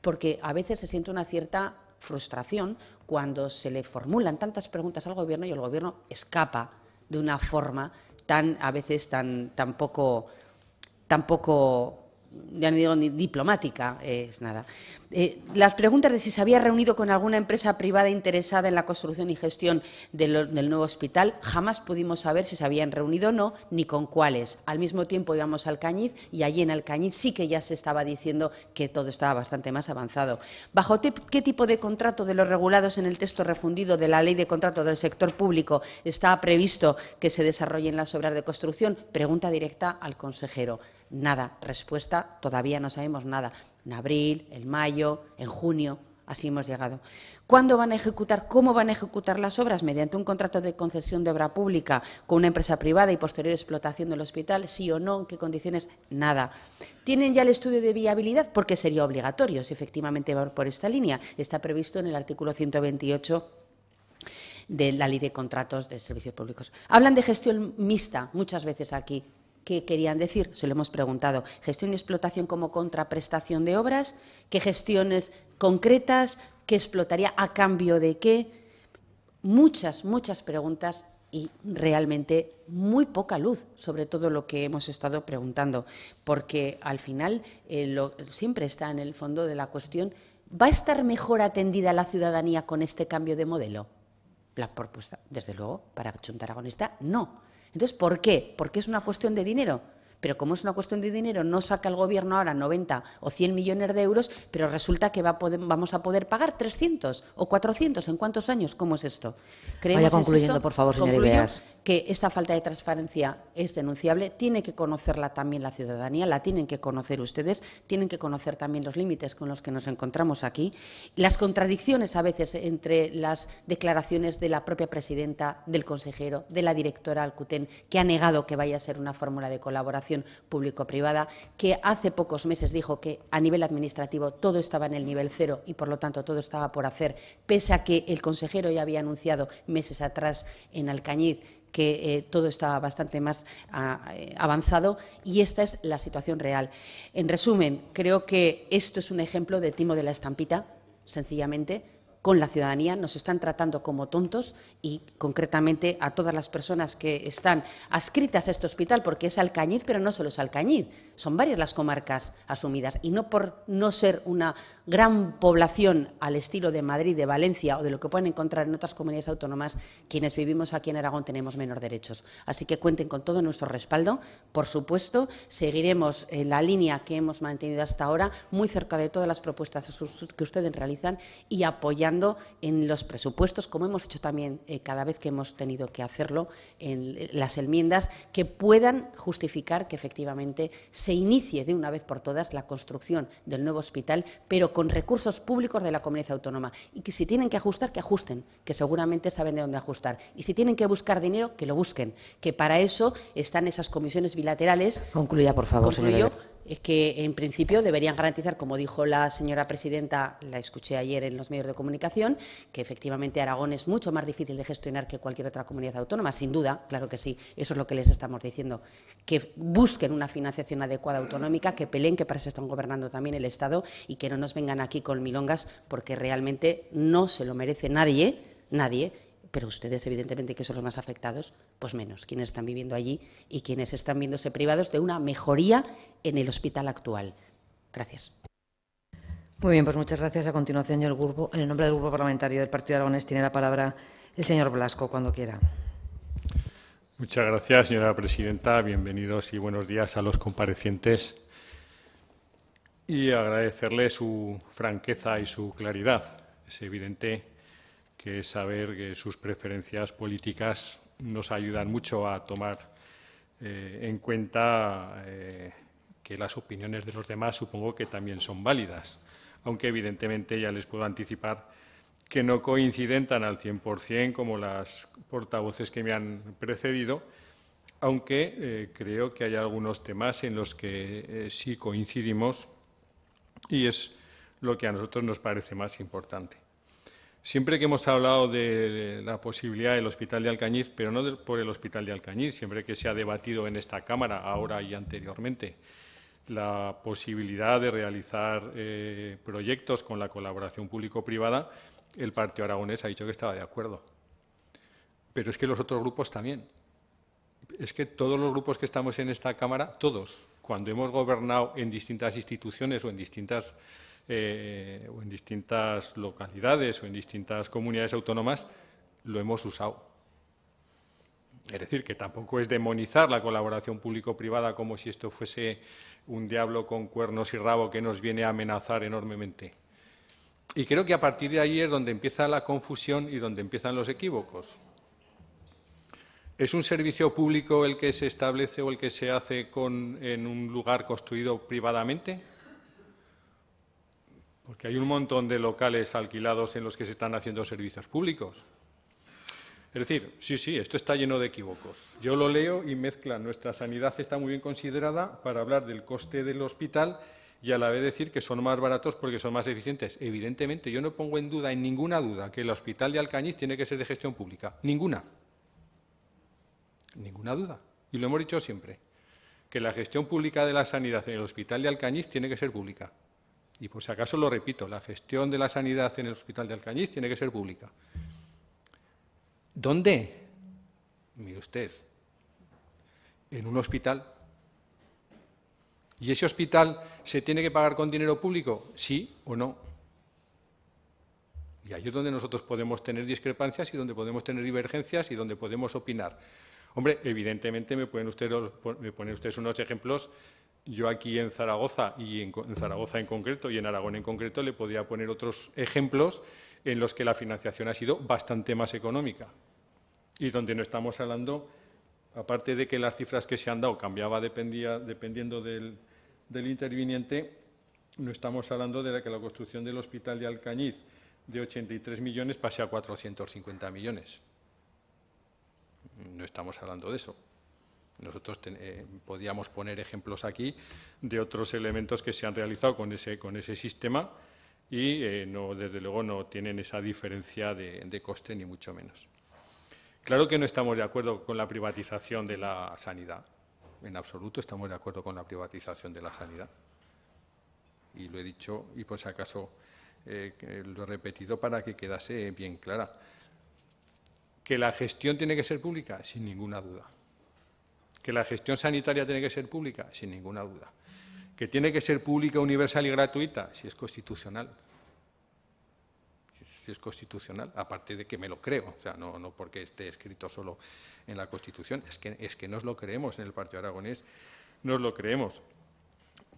porque a veces se siente una cierta frustración cuando se le formulan tantas preguntas al gobierno y el gobierno escapa de una forma tan a veces tan, tan poco, tan poco ya no digo ni diplomática, es nada. Eh, las preguntas de si se había reunido con alguna empresa privada interesada en la construcción y gestión del nuevo hospital, jamás pudimos saber si se habían reunido o no, ni con cuáles. Al mismo tiempo íbamos al Cañiz y allí en el Cañiz sí que ya se estaba diciendo que todo estaba bastante más avanzado. ¿Bajo qué tipo de contrato de los regulados en el texto refundido de la Ley de Contrato del Sector Público está previsto que se desarrollen las obras de construcción? Pregunta directa al consejero nada. Respuesta, todavía no sabemos nada. En abril, en mayo, en junio, así hemos llegado. ¿Cuándo van a ejecutar? ¿Cómo van a ejecutar las obras? ¿Mediante un contrato de concesión de obra pública con una empresa privada y posterior explotación del hospital? ¿Sí o no? ¿En qué condiciones? Nada. ¿Tienen ya el estudio de viabilidad? Porque sería obligatorio si efectivamente va por esta línea. Está previsto en el artículo 128 de la Ley de Contratos de Servicios Públicos. Hablan de gestión mixta muchas veces aquí. ¿Qué querían decir? Se lo hemos preguntado. Gestión y explotación como contraprestación de obras, qué gestiones concretas, qué explotaría, a cambio de qué. Muchas, muchas preguntas y realmente muy poca luz sobre todo lo que hemos estado preguntando, porque al final eh, siempre está en el fondo de la cuestión, ¿va a estar mejor atendida la ciudadanía con este cambio de modelo? La propuesta, desde luego, para Chuntaragonista, no. Entonces, ¿por qué? Porque es una cuestión de dinero. Pero como es una cuestión de dinero, no saca el gobierno ahora 90 o 100 millones de euros, pero resulta que poder, vamos a poder pagar 300 o 400 en cuántos años. ¿Cómo es esto? Vaya concluyendo, por favor, señor que esta falta de transparencia es denunciable, tiene que conocerla también la ciudadanía, la tienen que conocer ustedes, tienen que conocer también los límites con los que nos encontramos aquí, las contradicciones a veces entre las declaraciones de la propia presidenta, del consejero, de la directora Alcuten, que ha negado que vaya a ser una fórmula de colaboración público-privada, que hace pocos meses dijo que a nivel administrativo todo estaba en el nivel cero y por lo tanto todo estaba por hacer, pese a que el consejero ya había anunciado meses atrás en Alcañiz que eh, todo está bastante más ah, eh, avanzado y esta es la situación real. En resumen, creo que esto es un ejemplo de timo de la estampita, sencillamente, con la ciudadanía, nos están tratando como tontos y concretamente a todas las personas que están adscritas a este hospital, porque es Alcañiz, pero no solo es Alcañiz, son varias las comarcas asumidas y no por no ser una gran población al estilo de Madrid, de Valencia o de lo que pueden encontrar en otras comunidades autónomas, quienes vivimos aquí en Aragón tenemos menos derechos. Así que cuenten con todo nuestro respaldo. Por supuesto, seguiremos en la línea que hemos mantenido hasta ahora, muy cerca de todas las propuestas que ustedes realizan y apoyando en los presupuestos, como hemos hecho también eh, cada vez que hemos tenido que hacerlo, en eh, las enmiendas que puedan justificar que efectivamente se se inicie de una vez por todas la construcción del nuevo hospital, pero con recursos públicos de la comunidad autónoma. Y que si tienen que ajustar, que ajusten, que seguramente saben de dónde ajustar. Y si tienen que buscar dinero, que lo busquen, que para eso están esas comisiones bilaterales. Concluya, por favor, es que en principio deberían garantizar, como dijo la señora presidenta, la escuché ayer en los medios de comunicación, que efectivamente Aragón es mucho más difícil de gestionar que cualquier otra comunidad autónoma, sin duda, claro que sí, eso es lo que les estamos diciendo, que busquen una financiación adecuada autonómica, que peleen que para eso están gobernando también el Estado y que no nos vengan aquí con milongas porque realmente no se lo merece nadie, nadie, pero ustedes evidentemente que son los más afectados, pues menos, quienes están viviendo allí y quienes están viéndose privados de una mejoría en el hospital actual. Gracias. Muy bien, pues muchas gracias. A continuación, yo el grupo, en el nombre del Grupo Parlamentario del Partido Aragonés tiene la palabra el señor Blasco, cuando quiera. Muchas gracias, señora presidenta. Bienvenidos y buenos días a los comparecientes y agradecerle su franqueza y su claridad. Es evidente que es saber que sus preferencias políticas nos ayudan mucho a tomar eh, en cuenta eh, que las opiniones de los demás supongo que también son válidas, aunque evidentemente ya les puedo anticipar que no coinciden tan al cien como las portavoces que me han precedido, aunque eh, creo que hay algunos temas en los que sí coincidimos y es lo que a nosotros nos parece más importante. Siempre que hemos hablado de la posibilidad del Hospital de Alcañiz, pero no por el Hospital de Alcañiz, siempre que se ha debatido en esta Cámara, ahora y anteriormente, la posibilidad de realizar eh, proyectos con la colaboración público-privada, el Partido Aragonés ha dicho que estaba de acuerdo. Pero es que los otros grupos también. Es que todos los grupos que estamos en esta Cámara, todos, cuando hemos gobernado en distintas instituciones o en distintas eh, o en distintas localidades o en distintas comunidades autónomas, lo hemos usado. Es decir, que tampoco es demonizar la colaboración público-privada como si esto fuese un diablo con cuernos y rabo que nos viene a amenazar enormemente. Y creo que a partir de ahí es donde empieza la confusión y donde empiezan los equívocos. ¿Es un servicio público el que se establece o el que se hace en un lugar construido privadamente? Porque hay un montón de locales alquilados en los que se están haciendo servicios públicos. Es decir, sí, sí, esto está lleno de equívocos. Yo lo leo y mezcla. Nuestra sanidad está muy bien considerada para hablar del coste del hospital y a la vez decir que son más baratos porque son más eficientes. Evidentemente, yo no pongo en duda, en ninguna duda, que el hospital de Alcañiz tiene que ser de gestión pública. Ninguna. Ninguna duda. Y lo hemos dicho siempre, que la gestión pública de la sanidad en el hospital de Alcañiz tiene que ser pública. Y por si acaso lo repito, la gestión de la sanidad en el Hospital de Alcañiz tiene que ser pública. ¿Dónde? Mire usted, en un hospital. ¿Y ese hospital se tiene que pagar con dinero público? Sí o no. Y ahí es donde nosotros podemos tener discrepancias y donde podemos tener divergencias y donde podemos opinar. Hombre, evidentemente me, pueden ustedes, me ponen ustedes unos ejemplos yo aquí en Zaragoza, y en, Zaragoza en concreto, y en Aragón en concreto, le podría poner otros ejemplos en los que la financiación ha sido bastante más económica. Y donde no estamos hablando, aparte de que las cifras que se han dado cambiaba dependía, dependiendo del, del interviniente, no estamos hablando de la que la construcción del hospital de Alcañiz de 83 millones pase a 450 millones. No estamos hablando de eso. Nosotros eh, podíamos poner ejemplos aquí de otros elementos que se han realizado con ese, sistema y eh, no, desde luego no tienen esa diferencia de, coste ni mucho menos. Claro que no estamos de acuerdo con la privatización de la sanidad. En absoluto estamos de acuerdo con la privatización de la sanidad. Y lo he dicho, y por si acaso eh, lo he repetido para que quedase bien clara. ¿Que la gestión tiene que ser pública? Sin ninguna duda que la gestión sanitaria tiene que ser pública, sin ninguna duda. Que tiene que ser pública, universal y gratuita, si es constitucional. Si es constitucional, aparte de que me lo creo, o sea, no, no porque esté escrito solo en la Constitución, es que, es que nos lo creemos en el Partido Aragonés, nos lo creemos.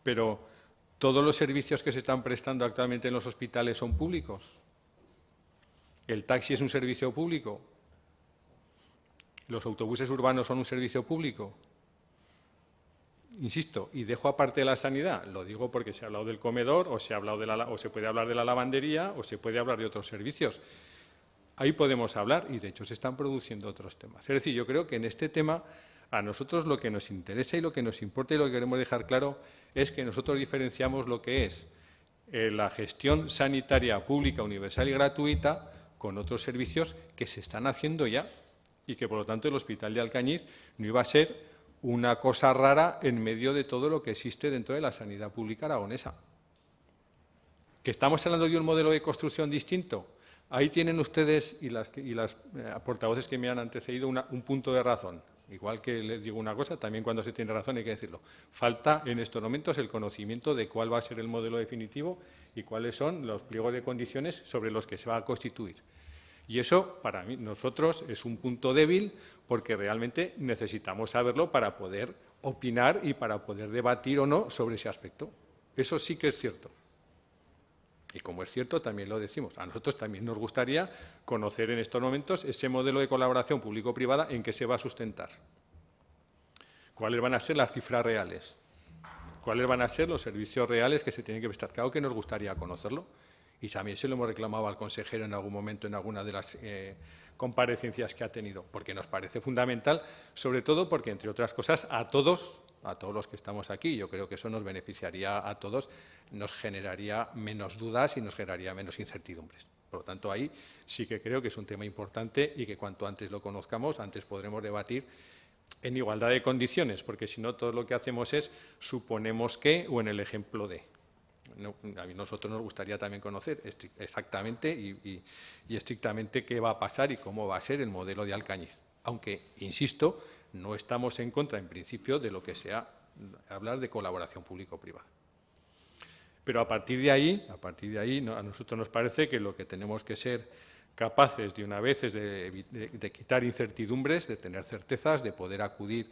Pero todos los servicios que se están prestando actualmente en los hospitales son públicos. El taxi es un servicio público, ¿Los autobuses urbanos son un servicio público? Insisto, y dejo aparte la sanidad, lo digo porque se ha hablado del comedor, o se, puede hablar de la lavandería, o se puede hablar de otros servicios. Ahí podemos hablar y, de hecho, se están produciendo otros temas. Es decir, yo creo que en este tema a nosotros lo que nos interesa y lo que nos importa y lo que queremos dejar claro es que nosotros diferenciamos lo que es eh, la gestión sanitaria pública, universal y gratuita con otros servicios que se están haciendo ya y que por lo tanto el hospital de Alcañiz no iba a ser una cosa rara en medio de todo lo que existe dentro de la sanidad pública aragonesa. Que estamos hablando de un modelo de construcción distinto. Ahí tienen ustedes y las, eh, portavoces que me han antecedido un punto de razón. Igual que les digo una cosa, también cuando se tiene razón hay que decirlo. Falta en estos momentos el conocimiento de cuál va a ser el modelo definitivo y cuáles son los pliegos de condiciones sobre los que se va a constituir. Y eso, para nosotros es un punto débil porque realmente necesitamos saberlo para poder opinar y para poder debatir o no sobre ese aspecto. Eso sí que es cierto. Y como es cierto, también lo decimos. A nosotros también nos gustaría conocer en estos momentos ese modelo de colaboración público-privada en que se va a sustentar. ¿Cuáles van a ser las cifras reales? ¿Cuáles van a ser los servicios reales que se tienen que prestar? Claro que nos gustaría conocerlo y también se lo hemos reclamado al consejero en algún momento en alguna de las eh, comparecencias que ha tenido, porque nos parece fundamental, sobre todo porque, entre otras cosas, a todos, a todos los que estamos aquí, yo creo que eso nos beneficiaría a todos, nos generaría menos dudas y nos generaría menos incertidumbres. Por lo tanto, ahí sí que creo que es un tema importante y que cuanto antes lo conozcamos, antes podremos debatir en igualdad de condiciones, porque si no, todo lo que hacemos es suponemos que o en el ejemplo de a nosotros nos gustaría también conocer exactamente y, estrictamente qué va a pasar y cómo va a ser el modelo de Alcañiz. Aunque, insisto, no estamos en contra, en principio, de lo que sea hablar de colaboración público-privada. Pero a partir de ahí, a partir de ahí, a nosotros nos parece que lo que tenemos que ser capaces de una vez es de quitar incertidumbres, de tener certezas, de poder acudir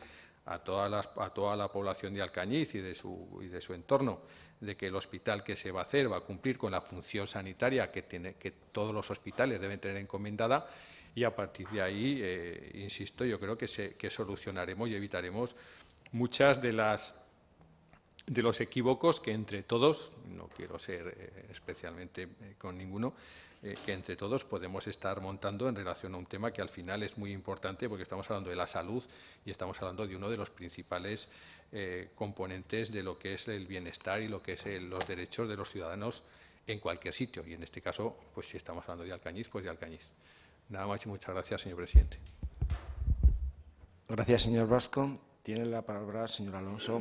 a, todas a toda la población de Alcañiz y de, su, y de su entorno de que el hospital que se va a hacer va a cumplir con la función sanitaria que, tiene, que todos los hospitales deben tener encomendada y a partir de ahí, eh, insisto, yo creo que, se, que solucionaremos y evitaremos muchas de las de los equívocos que entre todos, no quiero ser eh, especialmente eh, con ninguno, eh, que entre todos podemos estar montando en relación a un tema que al final es muy importante porque estamos hablando de la salud y estamos hablando de uno de los principales eh, componentes de lo que es el bienestar y lo que es los derechos de los ciudadanos en cualquier sitio. Y en este caso, pues si estamos hablando de Alcañiz, pues de Alcañiz. Nada más y muchas gracias, señor presidente. Gracias, señor Vasco. Tiene la palabra, señor Alonso,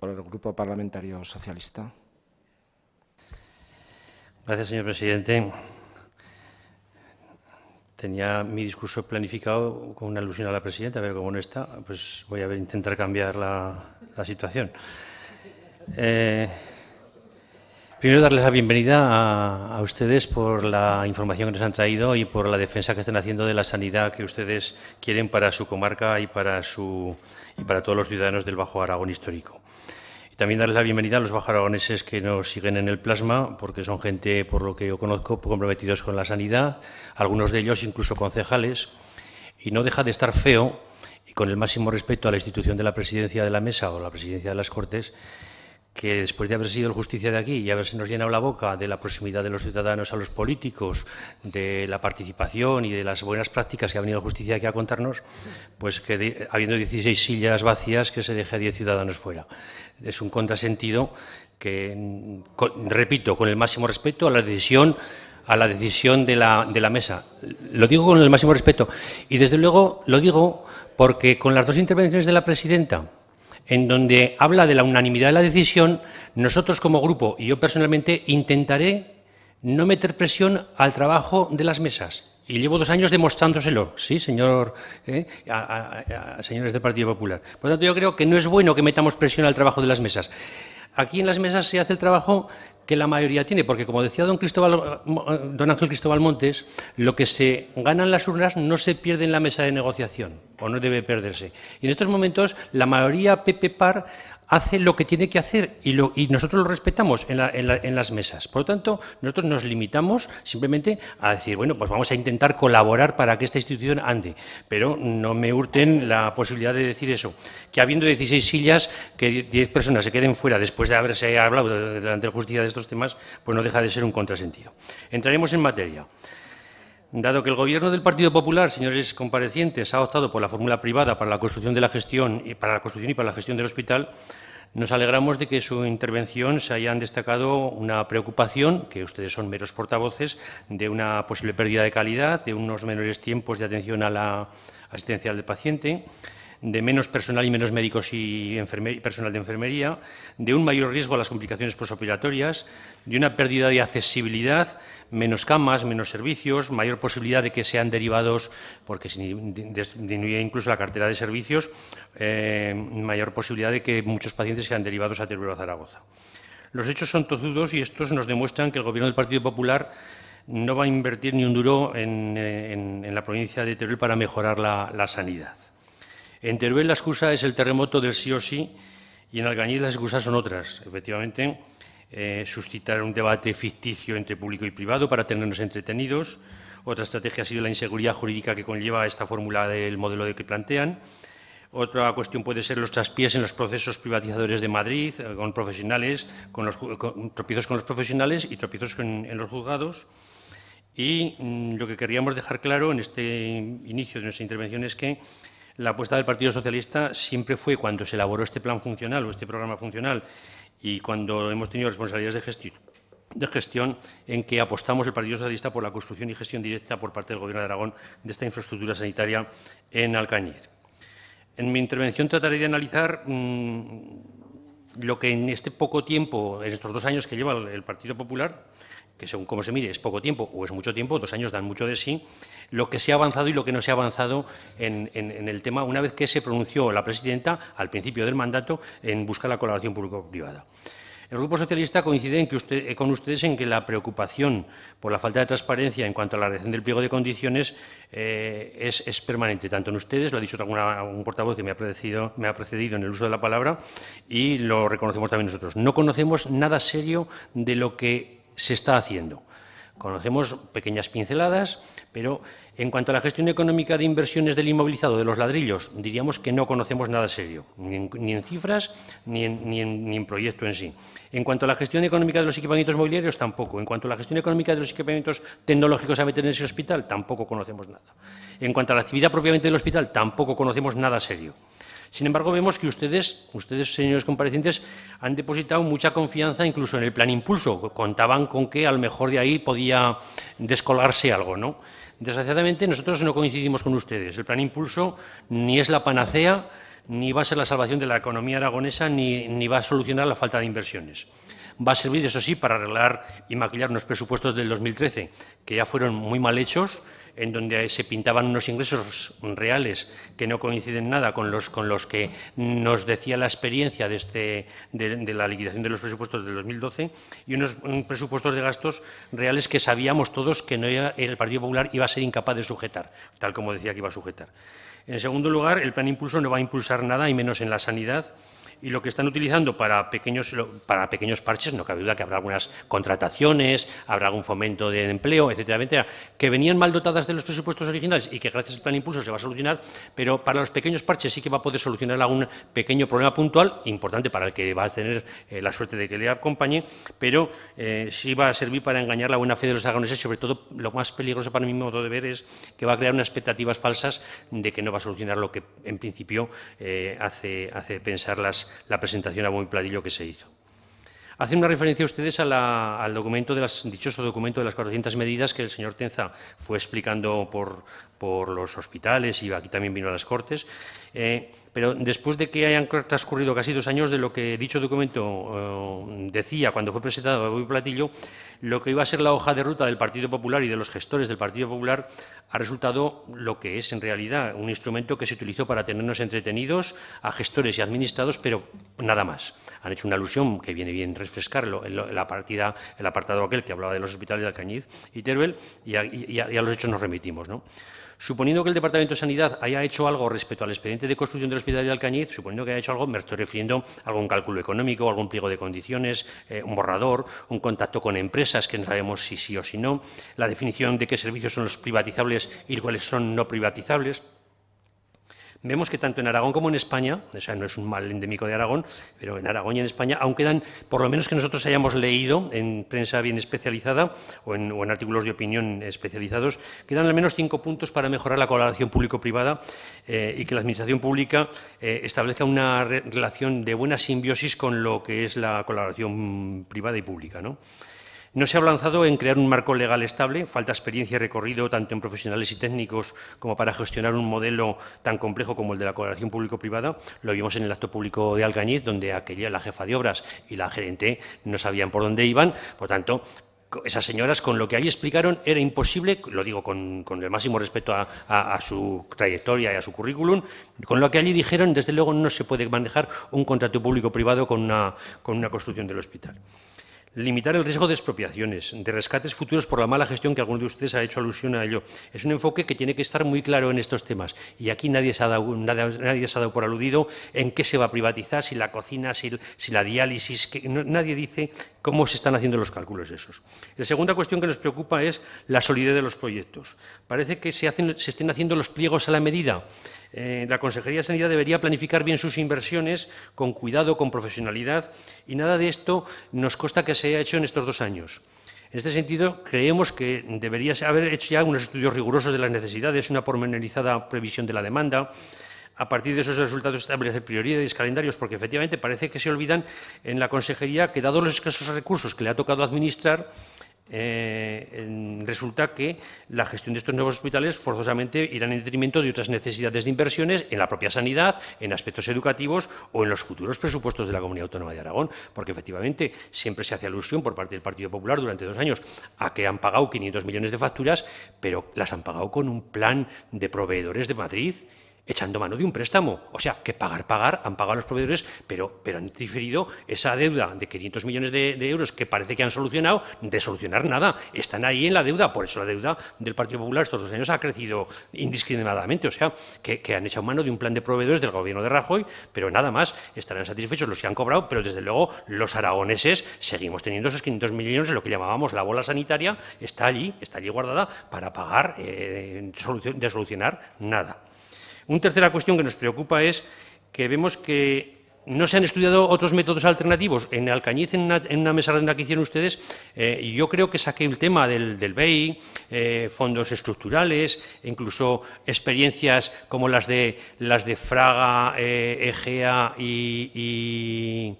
por el Grupo Parlamentario Socialista. Gracias, señor presidente. Tenía mi discurso planificado con una alusión a la presidenta, A ver como no está, pues voy a intentar cambiar la, situación. Eh, primero, darles la bienvenida a, ustedes por la información que nos han traído y por la defensa que están haciendo de la sanidad que ustedes quieren para su comarca y y para todos los ciudadanos del Bajo Aragón histórico. Y también darles la bienvenida a los bajaragoneses que nos siguen en el plasma, porque son gente, por lo que yo conozco, comprometidos con la sanidad, algunos de ellos incluso concejales. Y no deja de estar feo, y con el máximo respeto a la institución de la presidencia de la mesa o la presidencia de las Cortes, que después de haber sido el justicia de aquí y haberse nos llenado la boca de la proximidad de los ciudadanos a los políticos, de la participación y de las buenas prácticas que ha venido la justicia aquí a contarnos, pues que habiendo 16 sillas vacías que se deje a 10 ciudadanos fuera. Es un contrasentido que, repito, con el máximo respeto a la decisión a la decisión de la, de la mesa. Lo digo con el máximo respeto. Y desde luego lo digo porque con las dos intervenciones de la presidenta, en donde habla de la unanimidad de la decisión, nosotros como grupo y yo personalmente intentaré no meter presión al trabajo de las mesas. Y llevo dos años demostrándoselo, sí, señor, ¿eh? señores del Partido Popular. Por lo tanto, yo creo que no es bueno que metamos presión al trabajo de las mesas. Aquí en las mesas se hace el trabajo que la mayoría tiene, porque como decía don, eh, Ángel Cristóbal Montes, lo que se gana en las urnas no se pierde en la mesa de negociación, o no debe perderse. Y en estos momentos la mayoría PP-PAR hace lo que tiene que hacer y, nosotros lo respetamos en, las mesas. Por lo tanto, nosotros nos limitamos simplemente a decir, bueno, pues vamos a intentar colaborar para que esta institución ande, pero no me hurten la posibilidad de decir eso, que habiendo 16 sillas, que 10 personas se queden fuera después de haberse hablado delante de la justicia de estos temas, pues no deja de ser un contrasentido. Entraremos en materia. Dado que el Gobierno del Partido Popular, señores comparecientes, ha optado por la fórmula privada para la construcción de la gestión y para la construcción y para la gestión del hospital, nos alegramos de que su intervención se hayan destacado una preocupación, que ustedes son meros portavoces, de una posible pérdida de calidad, de unos menores tiempos de atención a la asistencia del paciente de menos personal y menos médicos y personal de enfermería, de un mayor riesgo a las complicaciones posoperatorias, de una pérdida de accesibilidad, menos camas, menos servicios, mayor posibilidad de que sean derivados, porque se disminuye incluso la cartera de servicios, eh, mayor posibilidad de que muchos pacientes sean derivados a Teruel o Zaragoza. Los hechos son tozudos y estos nos demuestran que el Gobierno del Partido Popular no va a invertir ni un duro en, eh, la provincia de Teruel para mejorar la sanidad. En Teruel la excusa es el terremoto del sí o sí y en Algañiz las excusas son otras. Efectivamente, eh, suscitar un debate ficticio entre público y privado para tenernos entretenidos. Otra estrategia ha sido la inseguridad jurídica que conlleva esta fórmula del modelo de que plantean. Otra cuestión puede ser los traspiés en los procesos privatizadores de Madrid, eh, con profesionales, con los, con, tropiezos con los profesionales y tropiezos en, los juzgados. Y mm, lo que querríamos dejar claro en este inicio de nuestra intervención es que la apuesta del Partido Socialista siempre fue cuando se elaboró este plan funcional o este programa funcional y cuando hemos tenido responsabilidades de gestión, de gestión en que apostamos el Partido Socialista por la construcción y gestión directa por parte del Gobierno de Aragón de esta infraestructura sanitaria en Alcañiz. En mi intervención trataré de analizar mm, lo que en este poco tiempo, en estos dos años que lleva el Partido Popular, que según cómo se mire es poco tiempo o es mucho tiempo, dos años dan mucho de sí, lo que se ha avanzado y lo que no se ha avanzado en, el tema, una vez que se pronunció la presidenta al principio del mandato en buscar la colaboración público-privada. El Grupo Socialista coincide eh, con ustedes en que la preocupación por la falta de transparencia en cuanto a la redacción del pliego de condiciones eh, es, permanente, tanto en ustedes, lo ha dicho alguna, un portavoz que me ha precedido en el uso de la palabra, y lo reconocemos también nosotros. No conocemos nada serio de lo que se está haciendo. Conocemos pequeñas pinceladas, pero en cuanto a la gestión económica de inversiones del inmovilizado, de los ladrillos, diríamos que no conocemos nada serio, ni en, cifras ni en, proyecto en sí. En cuanto a la gestión económica de los equipamientos mobiliarios, tampoco. En cuanto a la gestión económica de los equipamientos tecnológicos a meter en ese hospital, tampoco conocemos nada. En cuanto a la actividad propiamente del hospital, tampoco conocemos nada serio. Sin embargo, vemos que ustedes, ustedes, señores comparecientes, han depositado mucha confianza incluso en el plan impulso. Contaban con que a lo mejor de ahí podía descolarse algo, ¿no? Desgraciadamente, nosotros no coincidimos con ustedes. El plan impulso ni es la panacea, ni va a ser la salvación de la economía aragonesa, ni, ni va a solucionar la falta de inversiones va a servir, eso sí, para arreglar y maquillar unos presupuestos del 2013, que ya fueron muy mal hechos en donde se pintaban unos ingresos reales que no coinciden nada con los, con los que nos decía la experiencia de, este, la liquidación de los presupuestos del 2012 y unos presupuestos de gastos reales que sabíamos todos que no era, el Partido Popular iba a ser incapaz de sujetar, tal como decía que iba a sujetar. En segundo lugar, el plan impulso no va a impulsar nada, y menos en la sanidad y lo que están utilizando para pequeños, para pequeños parches, no cabe duda que habrá algunas contrataciones, habrá algún fomento de empleo, etcétera, etcétera, que venían mal dotadas de los presupuestos originales y que gracias al plan impulso se va a solucionar, pero para los pequeños parches sí que va a poder solucionar algún pequeño problema puntual, importante para el que va a tener eh, la suerte de que le acompañe, pero eh, sí va a servir para engañar la buena fe de los aragoneses, sobre todo lo más peligroso para mi modo de ver es que va a crear unas expectativas falsas de que no va a solucionar lo que en principio eh, hace, hace pensar las la presentación a buen platillo que se hizo. Hacen una referencia ustedes a la, al documento de dichoso documento de las 400 medidas que el señor Tenza fue explicando por, los hospitales y aquí también vino a las Cortes. Eh, pero después de que hayan transcurrido casi dos años de lo que dicho documento eh, decía cuando fue presentado a Platillo, lo que iba a ser la hoja de ruta del Partido Popular y de los gestores del Partido Popular ha resultado lo que es en realidad un instrumento que se utilizó para tenernos entretenidos a gestores y administrados, pero nada más. Han hecho una alusión que viene bien refrescarlo en la partida, el apartado aquel que hablaba de los hospitales de Alcañiz y Teruel, y a, y a los hechos nos remitimos. ¿no? Suponiendo que el Departamento de Sanidad haya hecho algo respecto al expediente de construcción del Hospital de Alcañiz, suponiendo que haya hecho algo, me estoy refiriendo a algún cálculo económico, algún pliego de condiciones, eh, un borrador, un contacto con empresas que no sabemos si sí o si no, la definición de qué servicios son los privatizables y cuáles son no privatizables vemos que tanto en Aragón como en España, o sea, no es un mal endémico de Aragón, pero en Aragón y en España, aún quedan, por lo menos que nosotros hayamos leído en prensa bien especializada o en, artículos de opinión especializados, quedan al menos cinco puntos para mejorar la colaboración público-privada eh, y que la Administración pública eh, establezca una relación de buena simbiosis con lo que es la colaboración privada y pública. ¿no? No se ha avanzado en crear un marco legal estable, falta experiencia y recorrido tanto en profesionales y técnicos como para gestionar un modelo tan complejo como el de la colaboración público-privada. Lo vimos en el acto público de Alcañiz, donde aquella, la jefa de obras y la gerente no sabían por dónde iban. Por tanto, esas señoras con lo que allí explicaron era imposible, lo digo con, el máximo respeto a, su trayectoria y a su currículum, con lo que allí dijeron, desde luego no se puede manejar un contrato público-privado con una construcción del hospital limitar el riesgo de expropiaciones, de rescates futuros por la mala gestión que alguno de ustedes ha hecho alusión a ello. Es un enfoque que tiene que estar muy claro en estos temas. Y aquí nadie se ha dado, nadie, ha por aludido en qué se va a privatizar, si la cocina, si, la diálisis. Que, nadie dice cómo se están haciendo los cálculos esos. La segunda cuestión que nos preocupa es la solidez de los proyectos. Parece que se, hacen, se estén haciendo los pliegos a la medida. Eh, la Consejería de Sanidad debería planificar bien sus inversiones con cuidado, con profesionalidad, y nada de esto nos consta que se haya hecho en estos dos años. En este sentido, creemos que debería haber hecho ya unos estudios rigurosos de las necesidades, una pormenorizada previsión de la demanda, a partir de esos resultados establecer prioridades, calendarios, porque efectivamente parece que se olvidan en la consejería que, dado los escasos recursos que le ha tocado administrar, eh, resulta que la gestión de estos nuevos hospitales forzosamente irá en detrimento de otras necesidades de inversiones en la propia sanidad, en aspectos educativos o en los futuros presupuestos de la Comunidad Autónoma de Aragón, porque efectivamente siempre se hace alusión por parte del Partido Popular durante dos años a que han pagado 500 millones de facturas, pero las han pagado con un plan de proveedores de Madrid echando mano de un préstamo. O sea, que pagar, pagar, han pagado los proveedores, pero, pero han diferido esa deuda de 500 millones de, euros que parece que han solucionado, de solucionar nada. Están ahí en la deuda, por eso la deuda del Partido Popular estos dos años ha crecido indiscriminadamente. O sea, que, han echado mano de un plan de proveedores del gobierno de Rajoy, pero nada más, estarán satisfechos los que han cobrado, pero desde luego los aragoneses seguimos teniendo esos 500 millones, en lo que llamábamos la bola sanitaria, está allí, está allí guardada para pagar, eh, de solucionar nada. Una tercera cuestión que nos preocupa es que vemos que no se han estudiado otros métodos alternativos. En Alcañiz, en una, mesa redonda que hicieron ustedes, eh, yo creo que saqué el tema del, BEI, eh, fondos estructurales, incluso experiencias como las de, las de Fraga, eh, Egea y,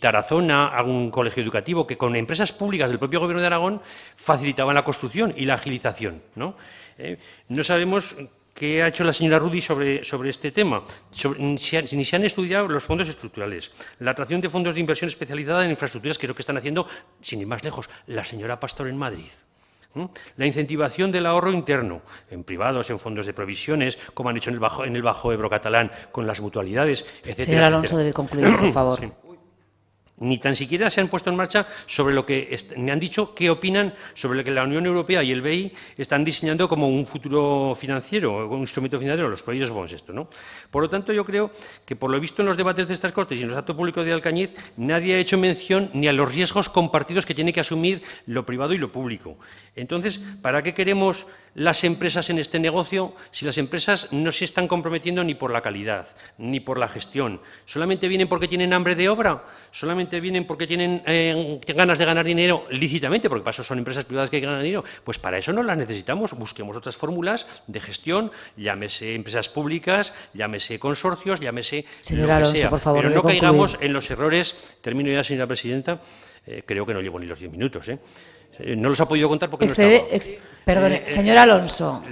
Tarazona, algún colegio educativo, que con empresas públicas del propio Gobierno de Aragón facilitaban la construcción y la agilización. no eh, sabemos ¿Qué ha hecho la señora Rudy sobre, sobre este tema. Ni se han estudiado los fondos estructurales, la atracción de fondos de inversión especializada en infraestructuras, que es lo que están haciendo, sin ir más lejos, la señora Pastor en Madrid. ¿Mm? La incentivación del ahorro interno, en privados, en fondos de provisiones, como han hecho en el Bajo, en el bajo Ebro catalán, con las mutualidades, etc. Señor Alonso, debe concluir, por favor. ni tan siquiera se han puesto en marcha sobre lo que me han dicho qué opinan sobre lo que la Unión Europea y el BEI están diseñando como un futuro financiero, un instrumento financiero, los proyectos bons esto, ¿no? Por lo tanto, yo creo que por lo visto en los debates de estas Cortes y en los actos públicos de Alcañiz nadie ha hecho mención ni a los riesgos compartidos que tiene que asumir lo privado y lo público. Entonces, ¿para qué queremos las empresas en este negocio si las empresas no se están comprometiendo ni por la calidad, ni por la gestión? ¿Solamente vienen porque tienen hambre de obra? ¿Solamente vienen porque tienen eh, ganas de ganar dinero lícitamente, porque para son empresas privadas que ganan dinero, pues para eso no las necesitamos. Busquemos otras fórmulas de gestión, llámese empresas públicas, llámese consorcios, llámese señora lo que sea. Por favor, Pero no caigamos en los errores. Termino ya, señora presidenta. Eh, creo que no llevo ni los diez minutos. ¿eh? No los ha podido contar porque no estaba. perdone, señor Alonso.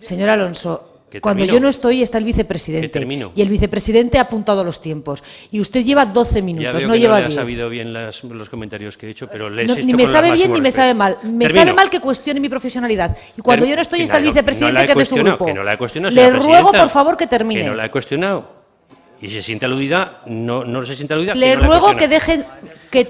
señor Alonso, cuando yo no estoy está el vicepresidente. Y el vicepresidente ha apuntado los tiempos. Y usted lleva 12 minutos, no lleva sabido bien los comentarios que he hecho, pero le he Ni me sabe bien ni me sabe mal. Me sabe mal que cuestione mi profesionalidad. Y cuando yo no estoy está el vicepresidente que, es de su grupo. no la he cuestionado, Le ruego, por favor, que termine. Que no la he cuestionado y se siente aludida, no, no se siente aludida. Le ruego que deje...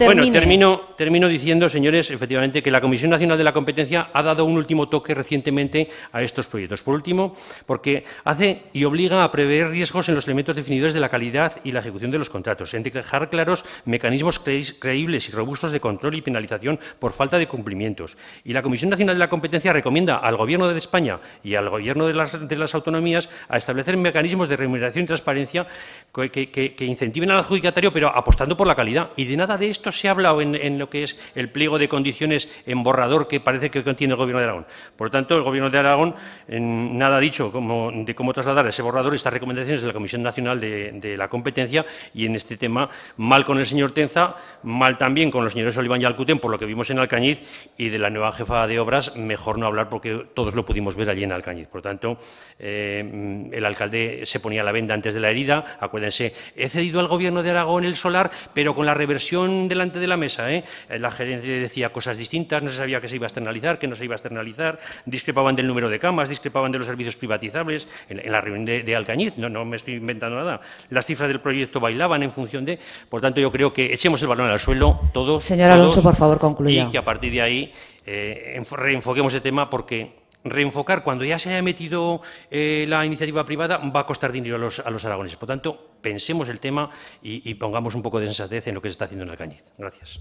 Bueno, termino, diciendo, señores, efectivamente, que la Comisión Nacional de la Competencia ha dado un último toque recientemente a estos proyectos. Por último, porque hace y obliga a prever riesgos en los elementos definidores de la calidad y la ejecución de los contratos, en dejar claros mecanismos creíbles y robustos de control y penalización por falta de cumplimientos. Y la Comisión Nacional de la Competencia recomienda al Gobierno de España y al Gobierno de las, autonomías a establecer mecanismos de remuneración y transparencia que, que incentiven al adjudicatario, pero apostando por la calidad. Y de nada de esto se ha hablado en, lo que es el pliego de condiciones en borrador que parece que contiene el Gobierno de Aragón. Por lo tanto, el Gobierno de Aragón nada ha dicho de cómo trasladar ese borrador estas recomendaciones de la Comisión Nacional de, la Competencia y en este tema mal con el señor Tenza, mal también con los señores Oliván y Alcuten por lo que vimos en Alcañiz y de la nueva jefa de obras mejor no hablar porque todos lo pudimos ver allí en Alcañiz. Por lo tanto, eh, el alcalde se ponía la venda antes de la herida. Acuérdense, he cedido al Gobierno de Aragón el solar, pero con la reversión delante de la mesa, ¿eh? Eh, la gerencia decía cosas distintas, no se sabía que se iba a externalizar, que no se iba a externalizar, discrepaban del número de camas, discrepaban de los servicios privatizables, en, la reunión de, Alcañiz, no, me estoy inventando nada, las cifras del proyecto bailaban en función de, por tanto yo creo que echemos el balón al suelo todos. Señor Alonso, por favor, concluya. Y que a partir de ahí eh, reenfoquemos el tema porque reenfocar cuando ya se haya metido eh, la iniciativa privada va a costar dinero a los, a los aragoneses. Por tanto, pensemos el tema y, pongamos un poco de sensatez en lo que se está haciendo en Alcañiz. Gracias.